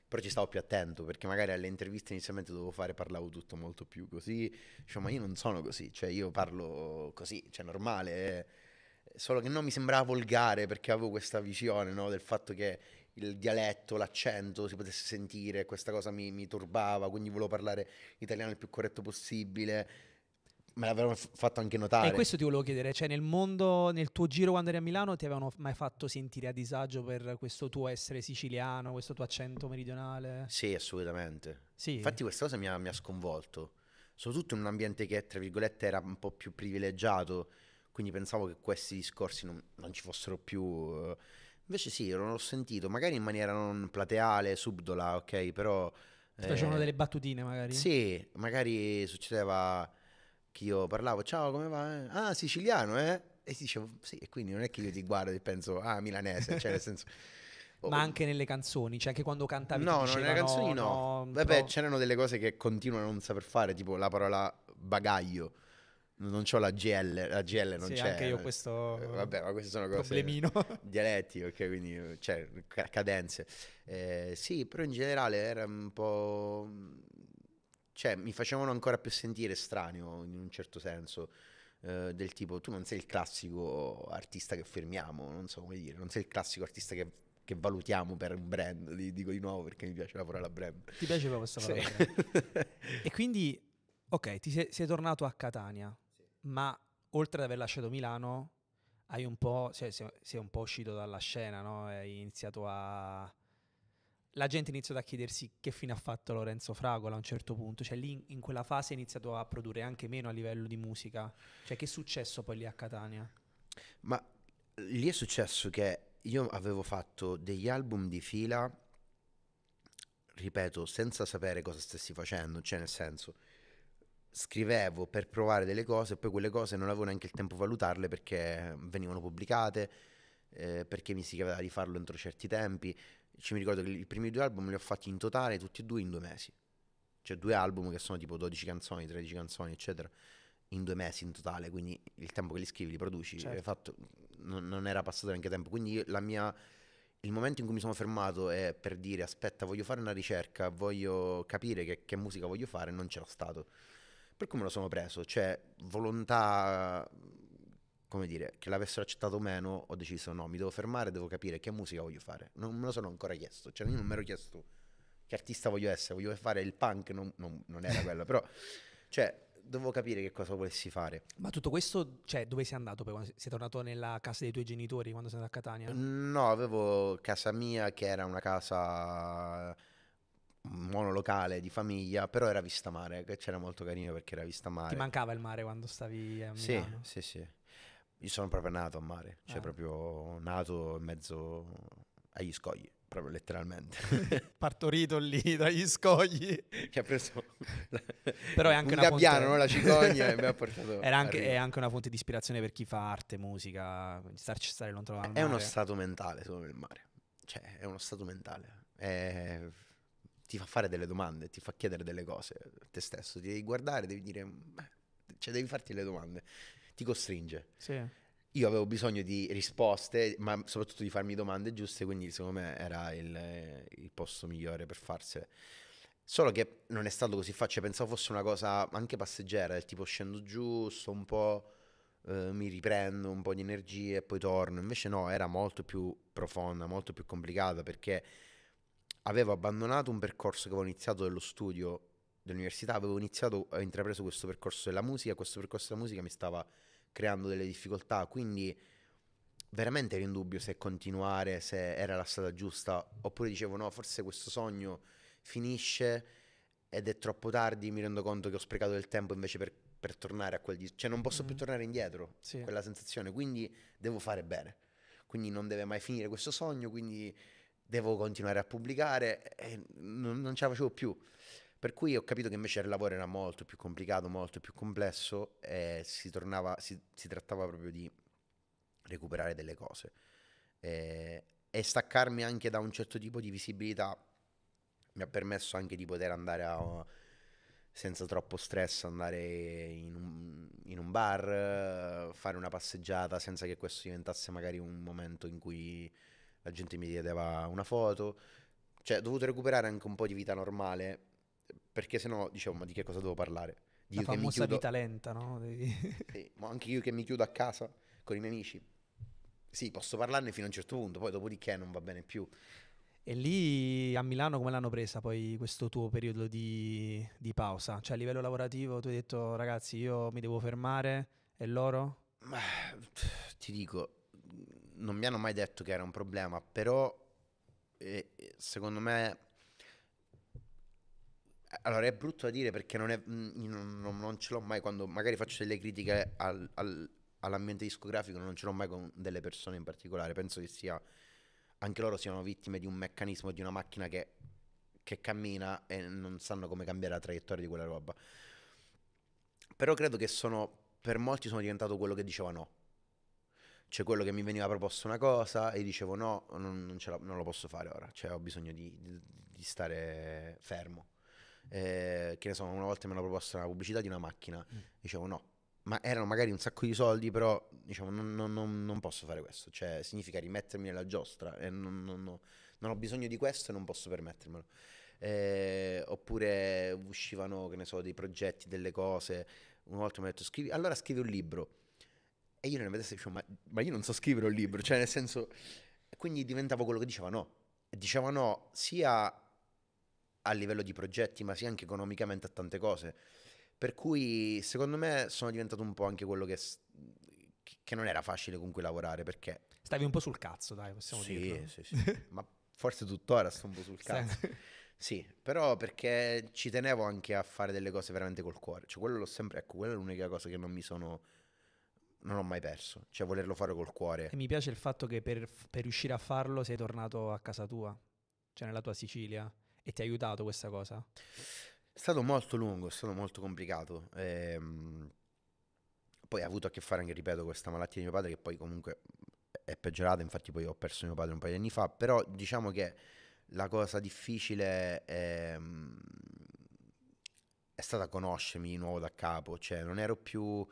però, ci stavo più attento perché magari alle interviste inizialmente dovevo fare, parlavo tutto molto più così, Diciamo, ma io non sono così, cioè io parlo così, cioè normale, eh. solo che non mi sembrava volgare perché avevo questa visione no, del fatto che il dialetto, l'accento si potesse sentire, questa cosa mi, mi turbava, quindi volevo parlare italiano il più corretto possibile me l'avevano f- fatto anche notare. E questo ti volevo chiedere, cioè nel mondo, nel tuo giro quando eri a Milano ti avevano mai fatto sentire a disagio per questo tuo essere siciliano, questo tuo accento meridionale? Sì, assolutamente. Sì. Infatti questa cosa mi ha, mi ha sconvolto, soprattutto in un ambiente che tra virgolette era un po' più privilegiato, quindi pensavo che questi discorsi non, non ci fossero più... Eh. Invece sì, non l'ho sentito, magari in maniera non plateale, subdola, ok, però... Ti facevano eh, delle battutine magari? Sì, magari succedeva che io parlavo, ciao come va? Ah, siciliano, eh? E si dicevo, sì, e quindi non è che io ti guardo e penso, ah, milanese, cioè nel senso... Oh. Ma anche nelle canzoni, cioè anche quando cantavi No, diceva, no nelle canzoni no. no Vabbè, però... c'erano delle cose che continuano a non saper fare, tipo la parola bagaglio. Non ho la GL, la GL non sì, c'è. anche io questo eh, Vabbè, ma queste sono cose problemino. dialetti, ok, quindi cioè cadenze. Eh, sì, però in generale era un po' cioè, mi facevano ancora più sentire strano in un certo senso. Eh, del tipo, tu non sei il classico artista che fermiamo, non so come dire, non sei il classico artista che, che valutiamo per un brand. Dico di nuovo perché mi piace lavorare a brand. Ti piaceva questa parola? Sì. e quindi, ok, ti sei, sei tornato a Catania, sì. ma oltre ad aver lasciato Milano, hai un po', cioè, sei, sei un po' uscito dalla scena, no? hai iniziato a la gente ha a chiedersi che fine ha fatto Lorenzo Fragola a un certo punto, cioè lì in, quella fase ha iniziato a produrre anche meno a livello di musica, cioè che è successo poi lì a Catania? Ma lì è successo che io avevo fatto degli album di fila, ripeto, senza sapere cosa stessi facendo, cioè nel senso scrivevo per provare delle cose e poi quelle cose non avevo neanche il tempo di valutarle perché venivano pubblicate, eh, perché mi si chiedeva di farlo entro certi tempi, ci mi ricordo che i primi due album li ho fatti in totale tutti e due in due mesi. Cioè due album che sono tipo 12 canzoni, 13 canzoni, eccetera, in due mesi in totale, quindi il tempo che li scrivi, li produci, certo. fatto, non, non, era passato neanche tempo. Quindi mia, il momento in cui mi sono fermato è per dire aspetta, voglio fare una ricerca, voglio capire che, che musica voglio fare, non c'era stato. Per come lo sono preso, cioè volontà come dire, che l'avessero accettato meno, ho deciso no, mi devo fermare, devo capire che musica voglio fare. Non me lo sono ancora chiesto, cioè io non mi ero chiesto che artista voglio essere, voglio fare il punk, non, non, non era quello, però, cioè, dovevo capire che cosa volessi fare. Ma tutto questo, cioè, dove sei andato poi? Sei tornato nella casa dei tuoi genitori quando sei andato a Catania? No, avevo casa mia che era una casa monolocale di famiglia, però era vista mare, che c'era molto carino perché era vista mare. Ti mancava il mare quando stavi a Milano? Sì, sì, sì io sono proprio nato a mare, cioè ah. proprio nato in mezzo agli scogli, proprio letteralmente. Partorito lì dagli scogli. Che ha preso la... Però è anche un una gabbiano, fonte... no? la cicogna e mi ha portato Era anche, è anche una fonte di ispirazione per chi fa arte, musica, starci stare lontano dal mare. È uno stato mentale, secondo me, il mare. Cioè, è uno stato mentale. È... Ti fa fare delle domande, ti fa chiedere delle cose a te stesso, ti devi guardare, devi dire... cioè, devi farti le domande ti costringe. Sì. Io avevo bisogno di risposte, ma soprattutto di farmi domande giuste, quindi secondo me era il, eh, il posto migliore per farsele. Solo che non è stato così facile, pensavo fosse una cosa anche passeggera, del tipo scendo giù, sto un po', eh, mi riprendo un po' di energie e poi torno. Invece no, era molto più profonda, molto più complicata perché avevo abbandonato un percorso che avevo iniziato dello studio dell'università, avevo iniziato, ho intrapreso questo percorso della musica, questo percorso della musica mi stava creando delle difficoltà. Quindi veramente ero in dubbio se continuare, se era la strada giusta, oppure dicevo no, forse questo sogno finisce ed è troppo tardi, mi rendo conto che ho sprecato del tempo invece per, per tornare a quel... Di- cioè non posso mm. più tornare indietro, sì. quella sensazione, quindi devo fare bene. Quindi non deve mai finire questo sogno, quindi devo continuare a pubblicare e non, non ce la facevo più. Per cui ho capito che invece il lavoro era molto più complicato, molto più complesso e si, tornava, si, si trattava proprio di recuperare delle cose eh, e staccarmi anche da un certo tipo di visibilità mi ha permesso anche di poter andare a, senza troppo stress andare in un, in un, bar, fare una passeggiata senza che questo diventasse magari un momento in cui la gente mi chiedeva una foto. Cioè, ho dovuto recuperare anche un po' di vita normale perché sennò dicevo ma di che cosa devo parlare? Di La famosa chiudo... vita lenta, no? sì, ma anche io che mi chiudo a casa con i miei amici, sì, posso parlarne fino a un certo punto, poi dopodiché non va bene più. E lì a Milano come l'hanno presa poi questo tuo periodo di, di, pausa? Cioè a livello lavorativo tu hai detto ragazzi io mi devo fermare e loro? Ma, ti dico, non mi hanno mai detto che era un problema, però eh, secondo me allora è brutto da dire perché non, è, mm, non, non ce l'ho mai quando magari faccio delle critiche al, al, all'ambiente discografico, non ce l'ho mai con delle persone in particolare. Penso che sia anche loro siano vittime di un meccanismo, di una macchina che, che cammina e non sanno come cambiare la traiettoria di quella roba. Però credo che sono, per molti sono diventato quello che diceva no. Cioè quello che mi veniva proposto una cosa e dicevo no, non, non, la, non lo posso fare ora, cioè ho bisogno di, di, di stare fermo eh, che ne so, una volta mi hanno proposto una pubblicità di una macchina, mm. dicevo no, ma erano magari un sacco di soldi, però diciamo non, non, non posso fare questo, cioè significa rimettermi nella giostra e non, non ho bisogno di questo e non posso permettermelo. Eh, oppure uscivano, che ne so, dei progetti, delle cose. Una volta mi hanno detto, scrivi, allora scrivi un libro. E io nella mia testa dicevo, ma, ma io non so scrivere un libro, cioè nel senso... Quindi diventavo quello che diceva no. Diceva no sia a livello di progetti, ma sia anche economicamente a tante cose. Per cui secondo me sono diventato un po' anche quello che, che non era facile con cui lavorare perché... Stavi un po' sul cazzo, dai, possiamo sì, dirlo. Sì, sì, ma forse tuttora sto un po' sul cazzo. Sì, però perché ci tenevo anche a fare delle cose veramente col cuore. Cioè, quello l'ho sempre. Ecco, quella è l'unica cosa che non mi sono. Non ho mai perso, cioè volerlo fare col cuore. E mi piace il fatto che per, per riuscire a farlo sei tornato a casa tua, cioè nella tua Sicilia. E ti ha aiutato questa cosa? È stato molto lungo, è stato molto complicato. Ehm, poi ha avuto a che fare anche, ripeto, questa malattia di mio padre che poi comunque è peggiorata, infatti poi ho perso mio padre un paio di anni fa, però diciamo che la cosa difficile è, ehm, è stata conoscermi di nuovo da capo, cioè non ero più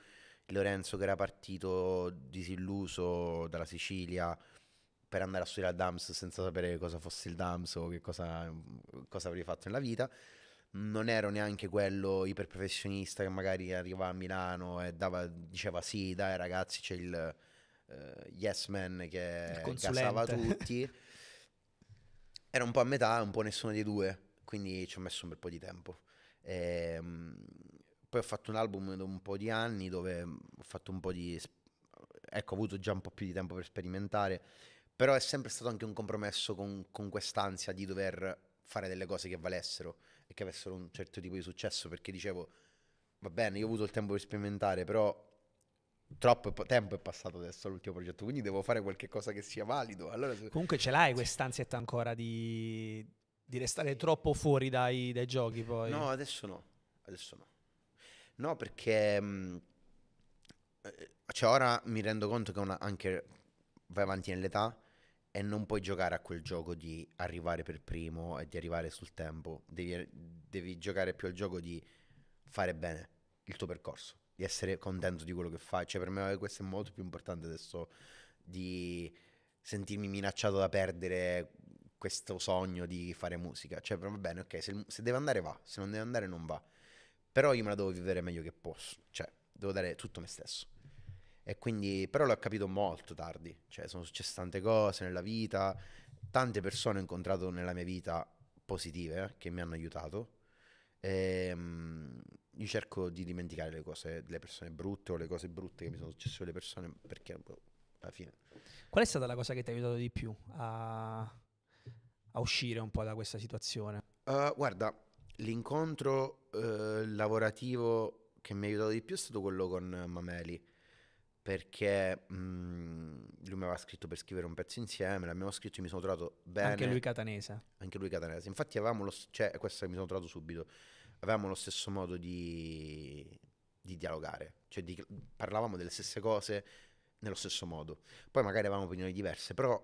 Lorenzo che era partito disilluso dalla Sicilia, per andare a studiare al DAMS senza sapere cosa fosse il DAMS o che cosa, cosa avrei fatto nella vita. Non ero neanche quello iperprofessionista che magari arrivava a Milano e dava, diceva sì, dai ragazzi c'è il uh, yes man che gasava tutti. Era un po' a metà, un po' nessuno dei due, quindi ci ho messo un bel po' di tempo. E, ehm, poi ho fatto un album dopo un po' di anni dove ho fatto un po' di... Ecco, ho avuto già un po' più di tempo per sperimentare però è sempre stato anche un compromesso con, con quest'ansia di dover fare delle cose che valessero e che avessero un certo tipo di successo, perché dicevo, va bene, io ho avuto il tempo per sperimentare, però troppo tempo è passato adesso all'ultimo progetto, quindi devo fare qualcosa che sia valido. Allora, se... Comunque ce l'hai quest'ansietta ancora di, di restare troppo fuori dai, dai, giochi poi? No, adesso no, adesso no. No, perché mh, mm, eh, cioè ora mi rendo conto che una, anche vai avanti nell'età e non puoi giocare a quel gioco di arrivare per primo e di arrivare sul tempo, devi, devi giocare più al gioco di fare bene il tuo percorso, di essere contento di quello che fai, cioè per me eh, questo è molto più importante adesso di sentirmi minacciato da perdere questo sogno di fare musica, cioè va bene, ok, se, se deve andare va, se non deve andare non va, però io me la devo vivere meglio che posso, cioè devo dare tutto me stesso. E quindi, però l'ho capito molto tardi, cioè sono successe tante cose nella vita, tante persone ho incontrato nella mia vita positive eh, che mi hanno aiutato. E, um, io cerco di dimenticare le cose, le persone brutte o le cose brutte che mi sono successe alle persone perché boh, alla fine. Qual è stata la cosa che ti ha aiutato di più a, a uscire un po' da questa situazione? Uh, guarda, l'incontro uh, lavorativo che mi ha aiutato di più è stato quello con Mameli perché mh, mhmm, lui mi aveva scritto per scrivere un pezzo insieme, l'abbiamo scritto e mi sono trovato bene. Anche lui catanese. Anche lui catanese. Infatti avevamo lo, cioè, questo mi sono trovato subito, avevamo lo stesso modo di, di dialogare, cioè di, parlavamo delle stesse cose nello stesso modo. Poi magari avevamo opinioni diverse, però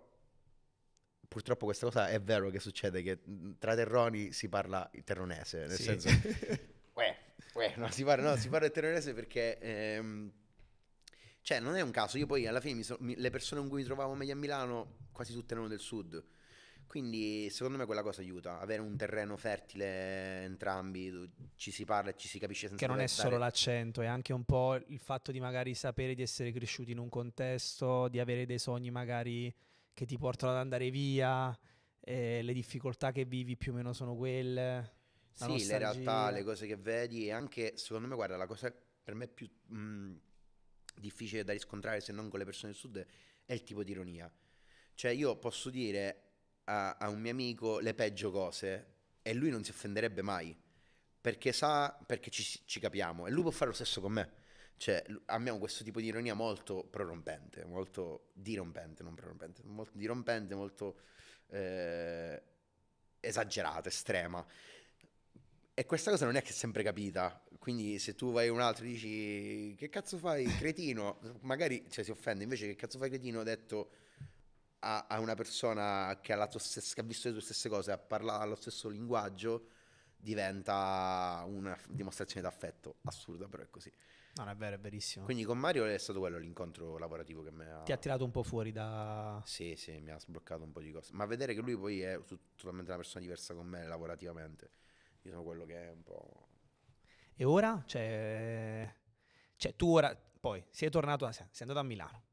purtroppo questa cosa è vero che succede, che mhmm, tra terroni si parla il terronese, nel sì. senso... uè, uè, no, si parla, no, si parla il terronese perché... Ehm, cioè, non è un caso, io poi alla fine so, mi, le persone con cui mi trovavo meglio a Milano quasi tutte erano del sud. Quindi secondo me quella cosa aiuta, avere un terreno fertile entrambi, ci si parla e ci si capisce senza Che non è stare. solo l'accento, è anche un po' il fatto di magari sapere di essere cresciuti in un contesto, di avere dei sogni magari che ti portano ad andare via, eh, le difficoltà che vivi più o meno sono quelle. Sì, nostalgia. le realtà, le cose che vedi e anche secondo me guarda la cosa per me più... Mh, mm, difficile da riscontrare se non con le persone del sud è il tipo di ironia. Cioè io posso dire a, a un mio amico le peggio cose e lui non si offenderebbe mai perché sa, perché ci, ci capiamo e lui può fare lo stesso con me. Cioè abbiamo questo tipo di ironia molto prorompente, molto dirompente, non prorompente, molto dirompente, molto eh, esagerata, estrema. E questa cosa non è che è sempre capita, quindi se tu vai un altro e dici che cazzo fai cretino, magari cioè, si offende, invece che cazzo fai cretino ho detto a, a una persona che ha, stessa, che ha, visto le tue stesse cose, ha parlato lo stesso linguaggio, diventa una dimostrazione d'affetto, assurda però è così. Non è vero, è verissimo. Quindi con Mario è stato quello l'incontro lavorativo che mi ha... Ti ha tirato un po' fuori da... Sì, sì, mi ha sbloccato un po' di cose, ma vedere che lui poi è totalmente una persona diversa con me lavorativamente io sono quello che è un po'... E ora? Cioè, cioè tu ora, poi, sei tornato, a, sei andato a Milano,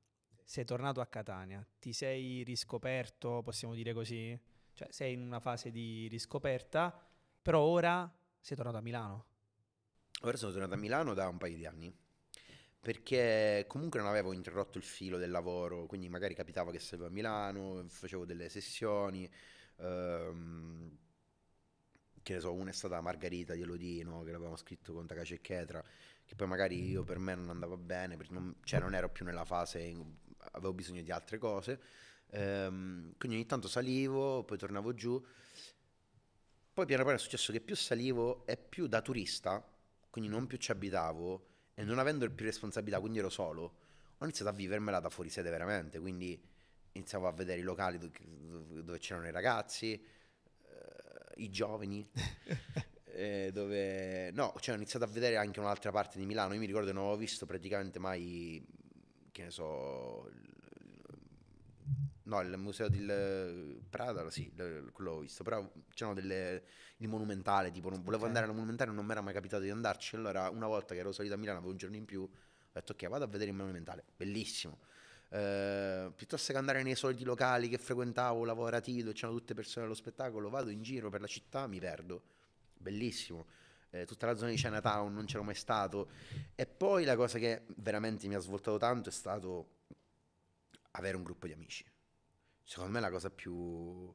sei tornato a Catania, ti sei riscoperto, possiamo dire così? Cioè, sei in una fase di riscoperta, però ora sei tornato a Milano. Ora sono tornato a Milano da un paio di anni perché comunque non avevo interrotto il filo del lavoro, quindi magari capitava che stavo a Milano, facevo delle sessioni, ehm, che ne so, una è stata Margherita di Elodino, che l'avevamo scritto con Takashi e Chetra, che poi magari mm. io per me non andava bene, non, cioè non ero più nella fase, in, avevo bisogno di altre cose. Ehm, quindi ogni tanto salivo, poi tornavo giù. Poi piano piano è successo che più salivo e più da turista, quindi non più ci abitavo e non avendo più responsabilità, quindi ero solo, ho iniziato a vivermela da fuori sede veramente, quindi iniziavo a vedere i locali dove c'erano i ragazzi, i giovani. eh, dove no, cioè ho iniziato a vedere anche un'altra parte di Milano. Io mi ricordo che non avevo visto praticamente mai, che ne so, no, il museo del Prada, sì, quello ho visto, però c'erano delle, il monumentale, tipo non volevo okay. andare al monumentale, non mi era mai capitato di andarci, allora una volta che ero salito a Milano avevo un giorno in più, ho detto ok, vado a vedere il monumentale, bellissimo. Eh, piuttosto che andare nei soliti locali che frequentavo, lavorativo, c'erano tutte persone allo spettacolo, vado in giro per la città, mi perdo, bellissimo. Eh, tutta la zona di Chinatown non c'ero mai stato. E poi la cosa che veramente mi ha svoltato tanto è stato avere un gruppo di amici. Secondo me è la cosa più...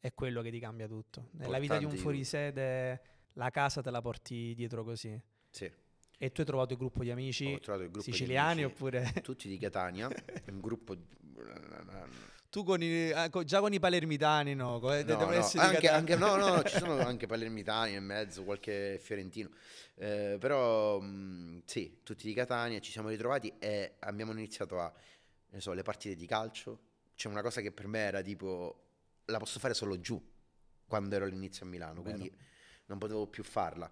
È quello che ti cambia tutto. Nella vita di un fuorisede la casa te la porti dietro così. Sì e tu hai trovato il gruppo di amici gruppo siciliani di amici, oppure? Tutti di Catania, un gruppo... Tu con i, ah, già con i palermitani no? Eh, no, no. Anche, anche, no, no, ci sono anche palermitani in mezzo, qualche fiorentino. Eh, però mm, sì, tutti di Catania, ci siamo ritrovati e abbiamo iniziato a, so, le partite di calcio. C'è una cosa che per me era tipo, la posso fare solo giù, quando ero all'inizio a Milano, Beh, quindi non potevo più farla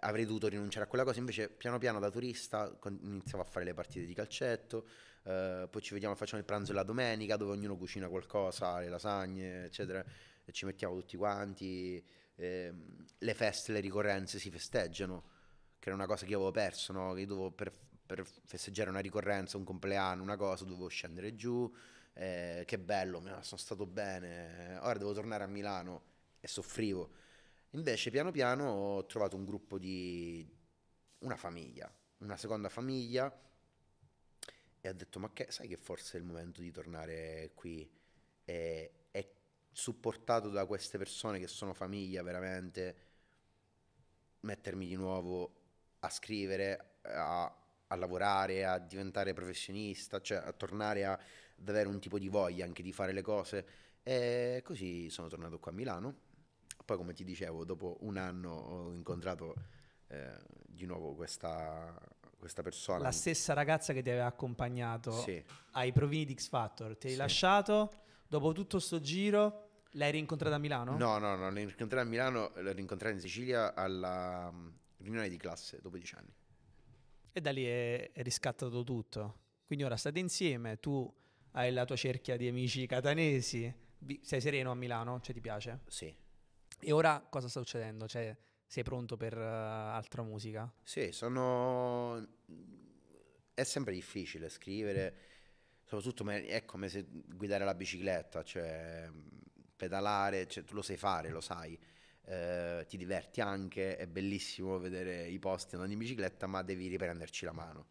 avrei dovuto rinunciare a quella cosa, invece piano piano da turista iniziavo a fare le partite di calcetto, eh, poi ci vediamo, facciamo il pranzo la domenica dove ognuno cucina qualcosa, le lasagne, eccetera, e ci mettiamo tutti quanti, eh, le feste, le ricorrenze si festeggiano, che era una cosa che io avevo perso, no? che dovevo per, per festeggiare una ricorrenza, un compleanno, una cosa, dovevo scendere giù, eh, che bello, sono stato bene, eh, ora devo tornare a Milano e soffrivo Invece piano piano ho trovato un gruppo di una famiglia, una seconda famiglia e ho detto ma che sai che forse è il momento di tornare qui e, e supportato da queste persone che sono famiglia veramente mettermi di nuovo a scrivere, a, a lavorare, a diventare professionista, cioè a tornare a, ad avere un tipo di voglia anche di fare le cose e così sono tornato qua a Milano poi come ti dicevo, dopo un anno ho incontrato eh, di nuovo questa, questa, persona. La stessa ragazza che ti aveva accompagnato sì. ai provini di X Factor, ti hai sì. lasciato, dopo tutto questo giro l'hai rincontrata a Milano? No, no, no, l'hai rincontrata a Milano, l'hai rincontrata in Sicilia alla mm, riunione di classe dopo dieci anni. E da lì è, è riscattato tutto. Quindi ora state insieme, tu hai la tua cerchia di amici catanesi, sei sereno a Milano, cioè ti piace? Sì. E ora cosa sta succedendo? Cioè, sei pronto per uh, altra musica? Sì, sono... è sempre difficile scrivere, soprattutto è come se guidare la bicicletta, cioè pedalare, cioè, tu lo sai fare, lo sai, eh, ti diverti anche, è bellissimo vedere i posti andando in bicicletta, ma devi riprenderci la mano.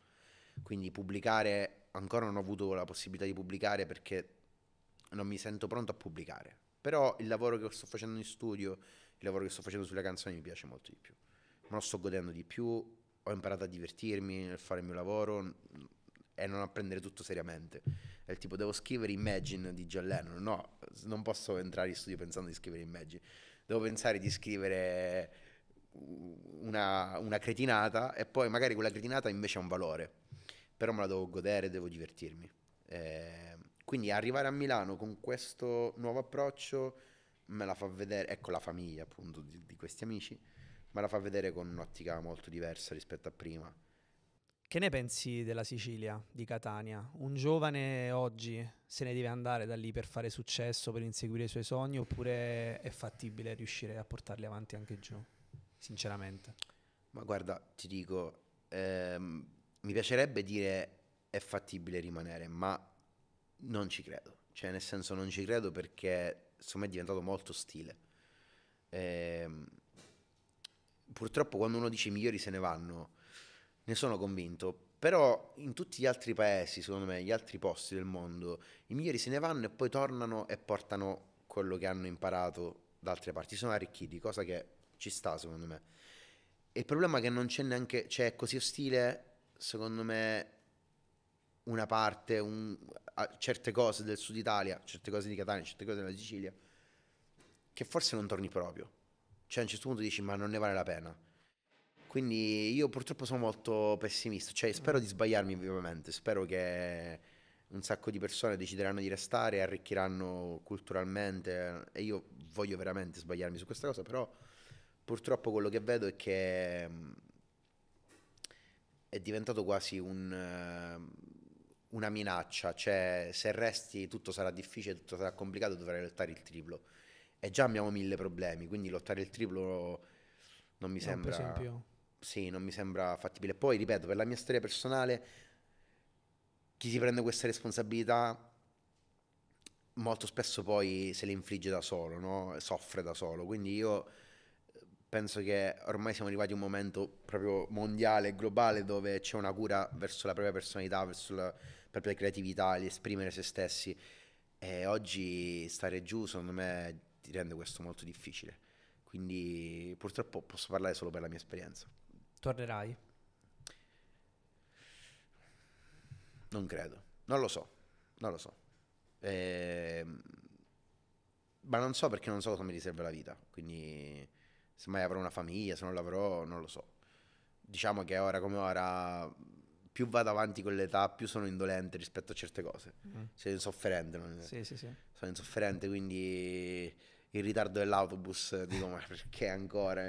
Quindi pubblicare, ancora non ho avuto la possibilità di pubblicare perché non mi sento pronto a pubblicare però il lavoro che sto facendo in studio, il lavoro che sto facendo sulle canzoni mi piace molto di più. Me lo sto godendo di più, ho imparato a divertirmi nel fare il mio lavoro e non a prendere tutto seriamente. È il tipo, devo scrivere Imagine di John Lennon. No, non posso entrare in studio pensando di scrivere Imagine. Devo pensare di scrivere una, una cretinata e poi magari quella cretinata invece ha un valore. Però me la devo godere, devo divertirmi. Eh, quindi arrivare a Milano con questo nuovo approccio me la fa vedere, ecco la famiglia appunto di, di questi amici, me la fa vedere con un'ottica molto diversa rispetto a prima. Che ne pensi della Sicilia, di Catania? Un giovane oggi se ne deve andare da lì per fare successo, per inseguire i suoi sogni, oppure è fattibile riuscire a portarli avanti anche giù, sinceramente? Ma guarda, ti dico, ehm, mi piacerebbe dire è fattibile rimanere, ma non ci credo, cioè nel senso non ci credo perché secondo me è diventato molto ostile. E, ehm, purtroppo quando uno dice i migliori se ne vanno, ne sono convinto, però in tutti gli altri paesi, secondo me, gli altri posti del mondo, i migliori se ne vanno e poi tornano e portano quello che hanno imparato da altre parti, sono arricchiti, cosa che ci sta secondo me. E il problema è che non c'è neanche, cioè è così ostile, secondo me, una parte, un, certe cose del sud Italia, certe cose di Catania, certe cose della Sicilia, che forse non torni proprio. Cioè a un certo punto dici ma non ne vale la pena. Quindi io purtroppo sono molto pessimista, cioè spero di sbagliarmi ovviamente, spero che un sacco di persone decideranno di restare, arricchiranno culturalmente e io voglio veramente sbagliarmi su questa cosa, però purtroppo quello che vedo è che mm, è diventato quasi un una minaccia, cioè se resti tutto sarà difficile, tutto sarà complicato, dovrai lottare il triplo. E già abbiamo mille problemi, quindi lottare il triplo non mi no, sembra... Per esempio. Sì, non mi sembra fattibile. Poi, ripeto, per la mia storia personale, chi si prende questa responsabilità molto spesso poi se le infligge da solo, no? soffre da solo. Quindi io eh, penso che ormai siamo arrivati a un momento proprio mondiale, globale, dove c'è una cura verso la propria personalità, verso la, proprio la creatività, l'esprimere se stessi. E oggi stare giù, secondo me, ti rende questo molto difficile. Quindi purtroppo posso parlare solo per la mia esperienza. Tornerai? Non credo. Non lo so. Non lo so. Eh, ma non so perché non so cosa mi riserva la vita. Quindi se mai avrò una famiglia, se non l'avrò, non lo so. Diciamo che ora come ora più vado avanti con l'età, più sono indolente rispetto a certe cose. Mm. Sono insofferente. Non... Sì, sì, sì. Sono insofferente, quindi il ritardo dell'autobus, dico ma perché ancora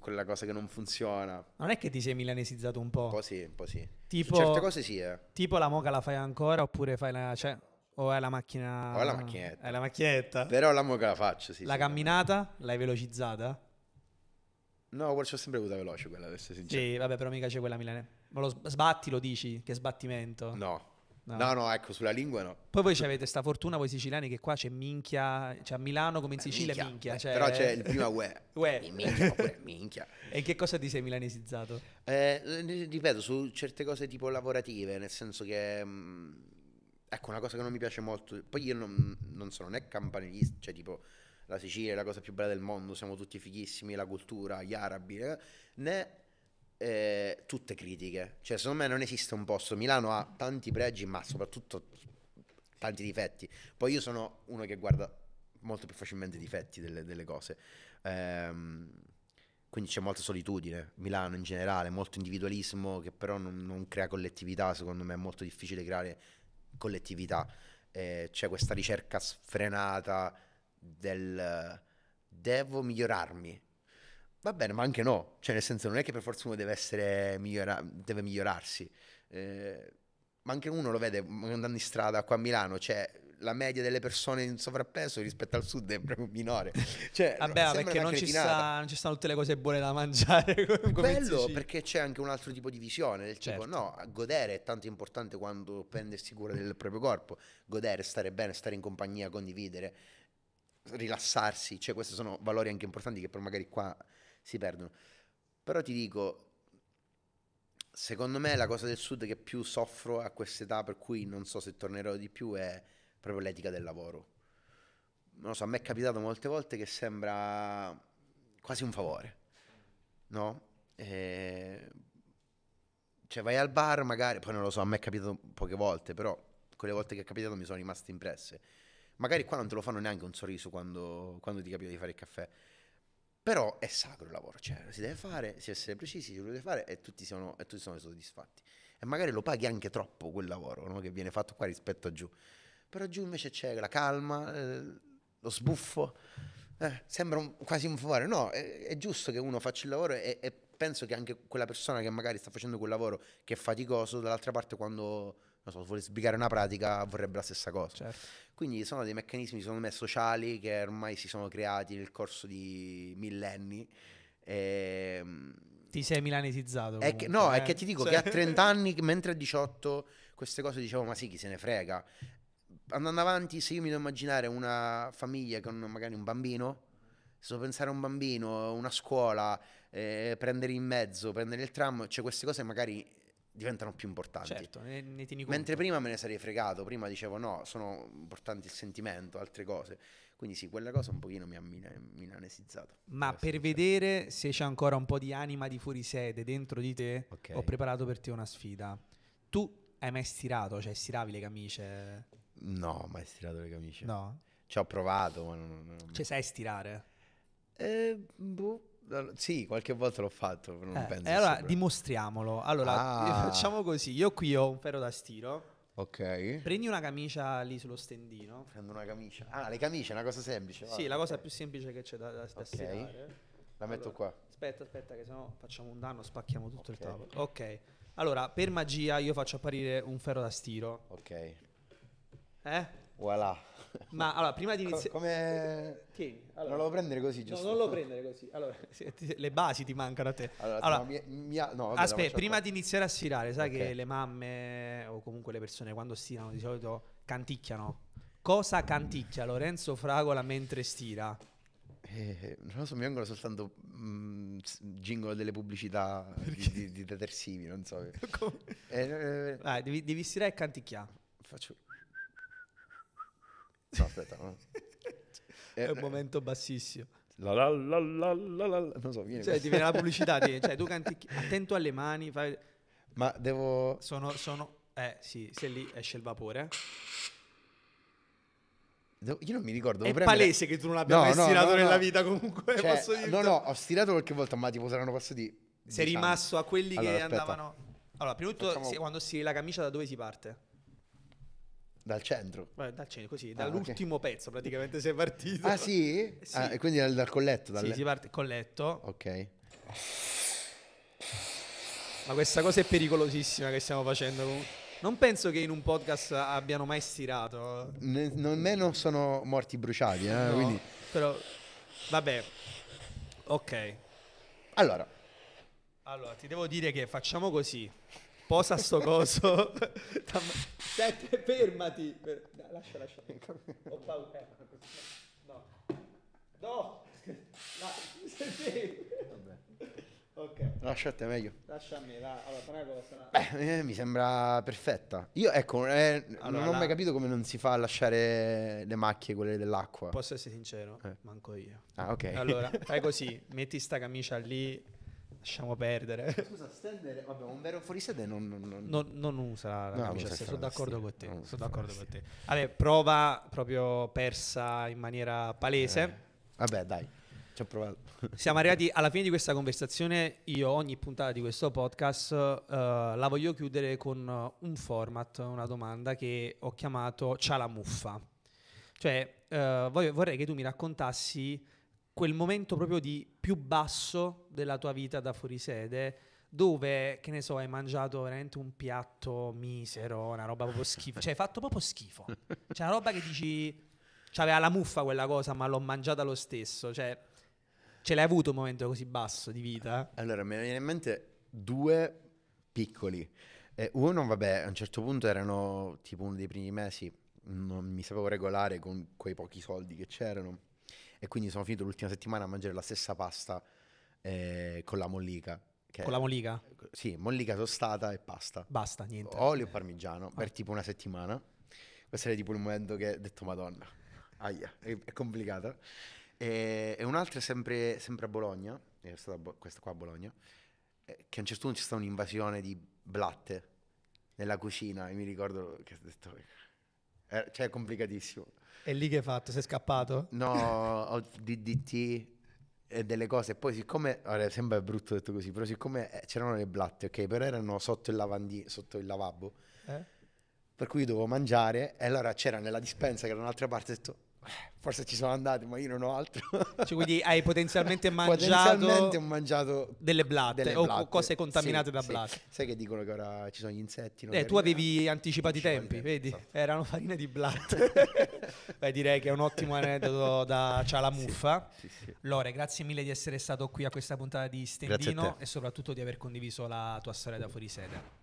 quella cosa che non funziona. Non è che ti sei milanesizzato un po'? Un po' sì, un po' sì. Tipo, certe cose sì, eh. Tipo la moca la fai ancora oppure fai la... Cioè, o è la macchina... O è la macchinetta. È la macchinetta. Però la moca la faccio, sì. La sì, camminata l'hai velocizzata? No, ci ho sempre avuta veloce quella, adesso sincero. Sì, vabbè, però mica c'è quella milanese. Ma lo sbatti lo dici? Che sbattimento? No. No. no. no, ecco, sulla lingua no. Poi voi avete questa fortuna, voi siciliani, che qua c'è minchia, cioè a Milano come in eh, Sicilia minchia. minchia eh, cioè... Però c'è il prima UE. UE. Minchia, uè, minchia. E che cosa ti sei milanesizzato? Eh, ripeto, su certe cose tipo lavorative, nel senso che... Mm, ecco, una cosa che non mi piace molto... Poi io non, non sono né campanilista, cioè tipo la Sicilia è la cosa più bella del mondo, siamo tutti fighissimi, la cultura, gli arabi, eh, né eh, tutte critiche. Cioè, secondo me non esiste un posto. Milano ha tanti pregi, ma soprattutto tanti difetti. Poi io sono uno che guarda molto più facilmente i difetti delle, delle cose. Ehm, quindi c'è molta solitudine, Milano in generale, molto individualismo che però non, non crea collettività, secondo me è molto difficile creare collettività. Eh, c'è questa ricerca sfrenata del eh, devo migliorarmi Va bene, ma anche no. Cioè, nel senso, non è che per forza uno deve essere migliora- deve migliorarsi. Eh, ma anche uno lo vede andando in strada qua a Milano, cioè la media delle persone in sovrappeso rispetto al sud è proprio minore. Cioè, Vabbè, perché non ci, sta, non ci, stanno tutte le cose buone da mangiare. Quello perché c'è anche un altro tipo di visione, del certo. tipo no, godere è tanto importante quando prendersi cura del proprio corpo, godere, stare bene, stare in compagnia, condividere, rilassarsi, cioè questi sono valori anche importanti che poi magari qua si perdono. Però ti dico, secondo me la cosa del sud che più soffro a quest'età, per cui non so se tornerò di più, è proprio l'etica del lavoro. Non lo so, a me è capitato molte volte che sembra quasi un favore, no? E... Eh, cioè vai al bar magari, poi non lo so, a me è capitato poche volte, però quelle volte che è capitato mi sono rimaste impresse. Magari qua non te lo fanno neanche un sorriso quando, quando ti capita di fare il caffè però è sacro il lavoro, cioè si deve fare, si deve essere precisi, si deve fare e tutti sono, e tutti sono soddisfatti. E magari lo paghi anche troppo quel lavoro no? che viene fatto qua rispetto a giù. Però giù invece c'è la calma, eh, lo sbuffo. Eh, sembra un, quasi un favore, no, è, è, giusto che uno faccia il lavoro e, e penso che anche quella persona che magari sta facendo quel lavoro che è faticoso, dall'altra parte quando non so, vuole sbrigare una pratica, vorrebbe la stessa cosa. Certo. Quindi sono dei meccanismi, secondo me, sociali che ormai si sono creati nel corso di millenni. E... Ehm, ti sei milanetizzato. è che, no, eh? è che ti dico cioè... che a 30 anni, mentre a 18, queste cose dicevo, ma sì, chi se ne frega. Andando avanti, se io mi devo immaginare una famiglia con magari un bambino, se devo pensare a un bambino, una scuola, eh, prendere in mezzo, prendere il tram, cioè queste cose magari diventano più importanti. Certo, ne, ne Mentre prima me ne sarei fregato, prima dicevo no, sono importanti il sentimento, altre cose. Quindi sì, quella cosa un pochino mi ha minanesizzato. Ma per certo. vedere se c'è ancora un po' di anima di fuori dentro di te, okay. ho preparato per te una sfida. Tu hai mai stirato, cioè stiravi le camicie? No, mai stirato le camicie. No. Ci ho provato, ma non... non... Cioè sai stirare? Eh, boh sì, qualche volta l'ho fatto, però non eh, penso. allora sopra. dimostriamolo. Allora, ah. facciamo così. Io qui ho un ferro da stiro. Ok. Prendi una camicia lì sullo stendino. Prendo una camicia. Ah, le camicie, una cosa semplice. Vale. Sì, la cosa più semplice che c'è da, da, da okay. stirare. La metto allora, qua. Aspetta, aspetta, che sennò facciamo un danno, spacchiamo tutto okay. il tavolo. Ok. Allora, per magia io faccio apparire un ferro da stiro. Ok. Eh? Voilà. Ma allora, prima di iniziare... Come... Tieni, allora. Non lo prendere così, giusto? No, non lo prendere così. Allora, le basi ti mancano a te. Allora, allora mia, mia... No, vabbè, aspetta, prima di iniziare a stirare, sai okay. che le mamme o comunque le persone quando stirano di solito canticchiano. Cosa canticchia Lorenzo Fragola mentre stira? Eh, non lo so, mi vengono soltanto mh, mm, jingle delle pubblicità di, di, di detersivi, non so. eh, eh, Dai, eh. devi, devi stirare e canticchiare. Faccio... No, aspetta. No. È un eh, momento bassissimo. La, la, la, non so, viene cioè, ti viene la pubblicità, ti, cioè, tu canti attento alle mani. Fai... Ma devo. Sono, sono. Eh sì, se lì esce il vapore. Eh. Io non mi ricordo. È devo palese che tu non abbia No, mai no, stirato no, no. nella vita comunque. Cioè, posso dirti. no, no, ho stirato qualche volta, ma tipo saranno passati. Sei dieci rimasto a quelli che aspetta. andavano. Allora, prima di tutto, Facciamo- quando stiri la camicia, da dove si parte? Dal centro? Beh, dal centro, così, ah, dall'ultimo okay. pezzo praticamente sei partito. Ah sì? sì. Ah, e quindi dal, dal colletto? Dalle... Sì, si parte colletto. Ok. Ma questa cosa è pericolosissima che stiamo facendo Non penso che in un podcast abbiano mai stirato. Ne, non sono morti bruciati, eh? no, quindi... Però, vabbè, ok. Allora. Allora, ti devo dire che facciamo così posa sto coso. Sette, fermati. Lascia, lascia. Ho paura. Eh, no. No. La... Ok. Lascia a te meglio. Lascia a me, la, allora, una cosa. Beh, eh, mi sembra perfetta. Io, ecco, eh, allora, non ho mai capito come non si fa a lasciare le macchie, quelle dell'acqua. Posso essere sincero? Eh. Manco io. Ah, ok. Allora, fai così, metti sta camicia lì Lasciamo perdere. Scusa, Stender, vabbè, un vero fuorisede non, non, non... non, non usa la no, camicia, non sono d'accordo con te. Sono d'accordo con te. Vabbè, prova proprio persa in maniera palese. Eh. Vabbè, dai. Ci ho provato. Siamo arrivati alla fine di questa conversazione. Io ogni puntata di questo podcast uh, la voglio chiudere con un format, una domanda che ho chiamato Ciao la muffa. Cioè, uh, vorrei che tu mi raccontassi quel momento proprio di più basso della tua vita da fuorisede dove, che ne so, hai mangiato veramente un piatto misero, una roba proprio schifo, cioè hai fatto proprio schifo. C'è cioè, una roba che dici c'aveva la muffa quella cosa, ma l'ho mangiata lo stesso, cioè ce l'hai avuto un momento così basso di vita? Allora, mi viene in mente due piccoli. Eh, uno, vabbè, a un certo punto erano tipo uno dei primi mesi, non mi sapevo regolare con quei pochi soldi che c'erano e quindi sono finito l'ultima settimana a mangiare la stessa pasta eh, con la mollica. Con la mollica? Sì, mollica tostata e pasta. Basta, niente. Olio e parmigiano ah. per tipo una settimana. Questo era tipo il momento che ho detto Madonna, aia, è, è complicata. E, e un'altra sempre, sempre a Bologna, è stata bo- questa qua a Bologna, eh, che a un certo punto c'è stata un'invasione di blatte nella cucina e mi ricordo che ho detto... Eh, cioè, è complicatissimo. È lì che hai fatto? Sei scappato? No, ho DDT e delle cose. poi, siccome ora sembra brutto detto così, però, siccome eh, c'erano le blatte, ok, però erano sotto il, lavandi- sotto il lavabo. Eh? Per cui dovevo mangiare e allora c'era nella dispensa che era un'altra parte, ho detto Forse ci sono andati, ma io non ho altro. Cioè, quindi hai potenzialmente mangiato, potenzialmente ho mangiato delle blatte delle o blatte. cose contaminate sì, da sì. Sai che dicono che ora ci sono gli insetti? Eh, tu avevi anticipato i tempi, tempo, vedi? Esatto. Erano farine di blatte. Beh, direi che è un ottimo aneddoto da Cialamuffa. Sì, sì, Lore, grazie mille di essere stato qui a questa puntata di Stendino e soprattutto di aver condiviso la tua storia da fuori sede.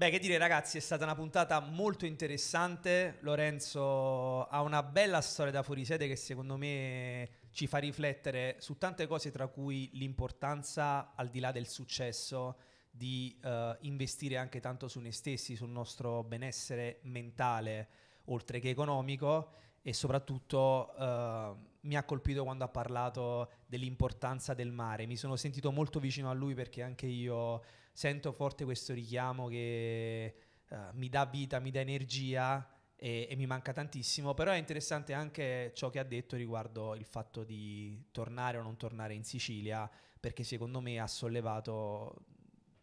Beh, che dire ragazzi, è stata una puntata molto interessante. Lorenzo ha una bella storia da fuorisede che secondo me ci fa riflettere su tante cose, tra cui l'importanza, al di là del successo, di uh, investire anche tanto su noi stessi, sul nostro benessere mentale, oltre che economico. E soprattutto uh, mi ha colpito quando ha parlato dell'importanza del mare. Mi sono sentito molto vicino a lui perché anche io sento forte questo richiamo che uh, mi dà vita, mi dà energia e, e, mi manca tantissimo, però è interessante anche ciò che ha detto riguardo il fatto di tornare o non tornare in Sicilia, perché secondo me ha sollevato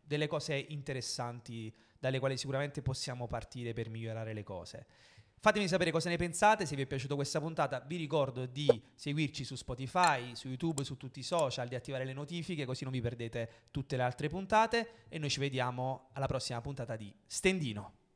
delle cose interessanti dalle quali sicuramente possiamo partire per migliorare le cose. Fatemi sapere cosa ne pensate, se vi è piaciuta questa puntata vi ricordo di seguirci su Spotify, su YouTube, su tutti i social, di attivare le notifiche così non vi perdete tutte le altre puntate e noi ci vediamo alla prossima puntata di Stendino.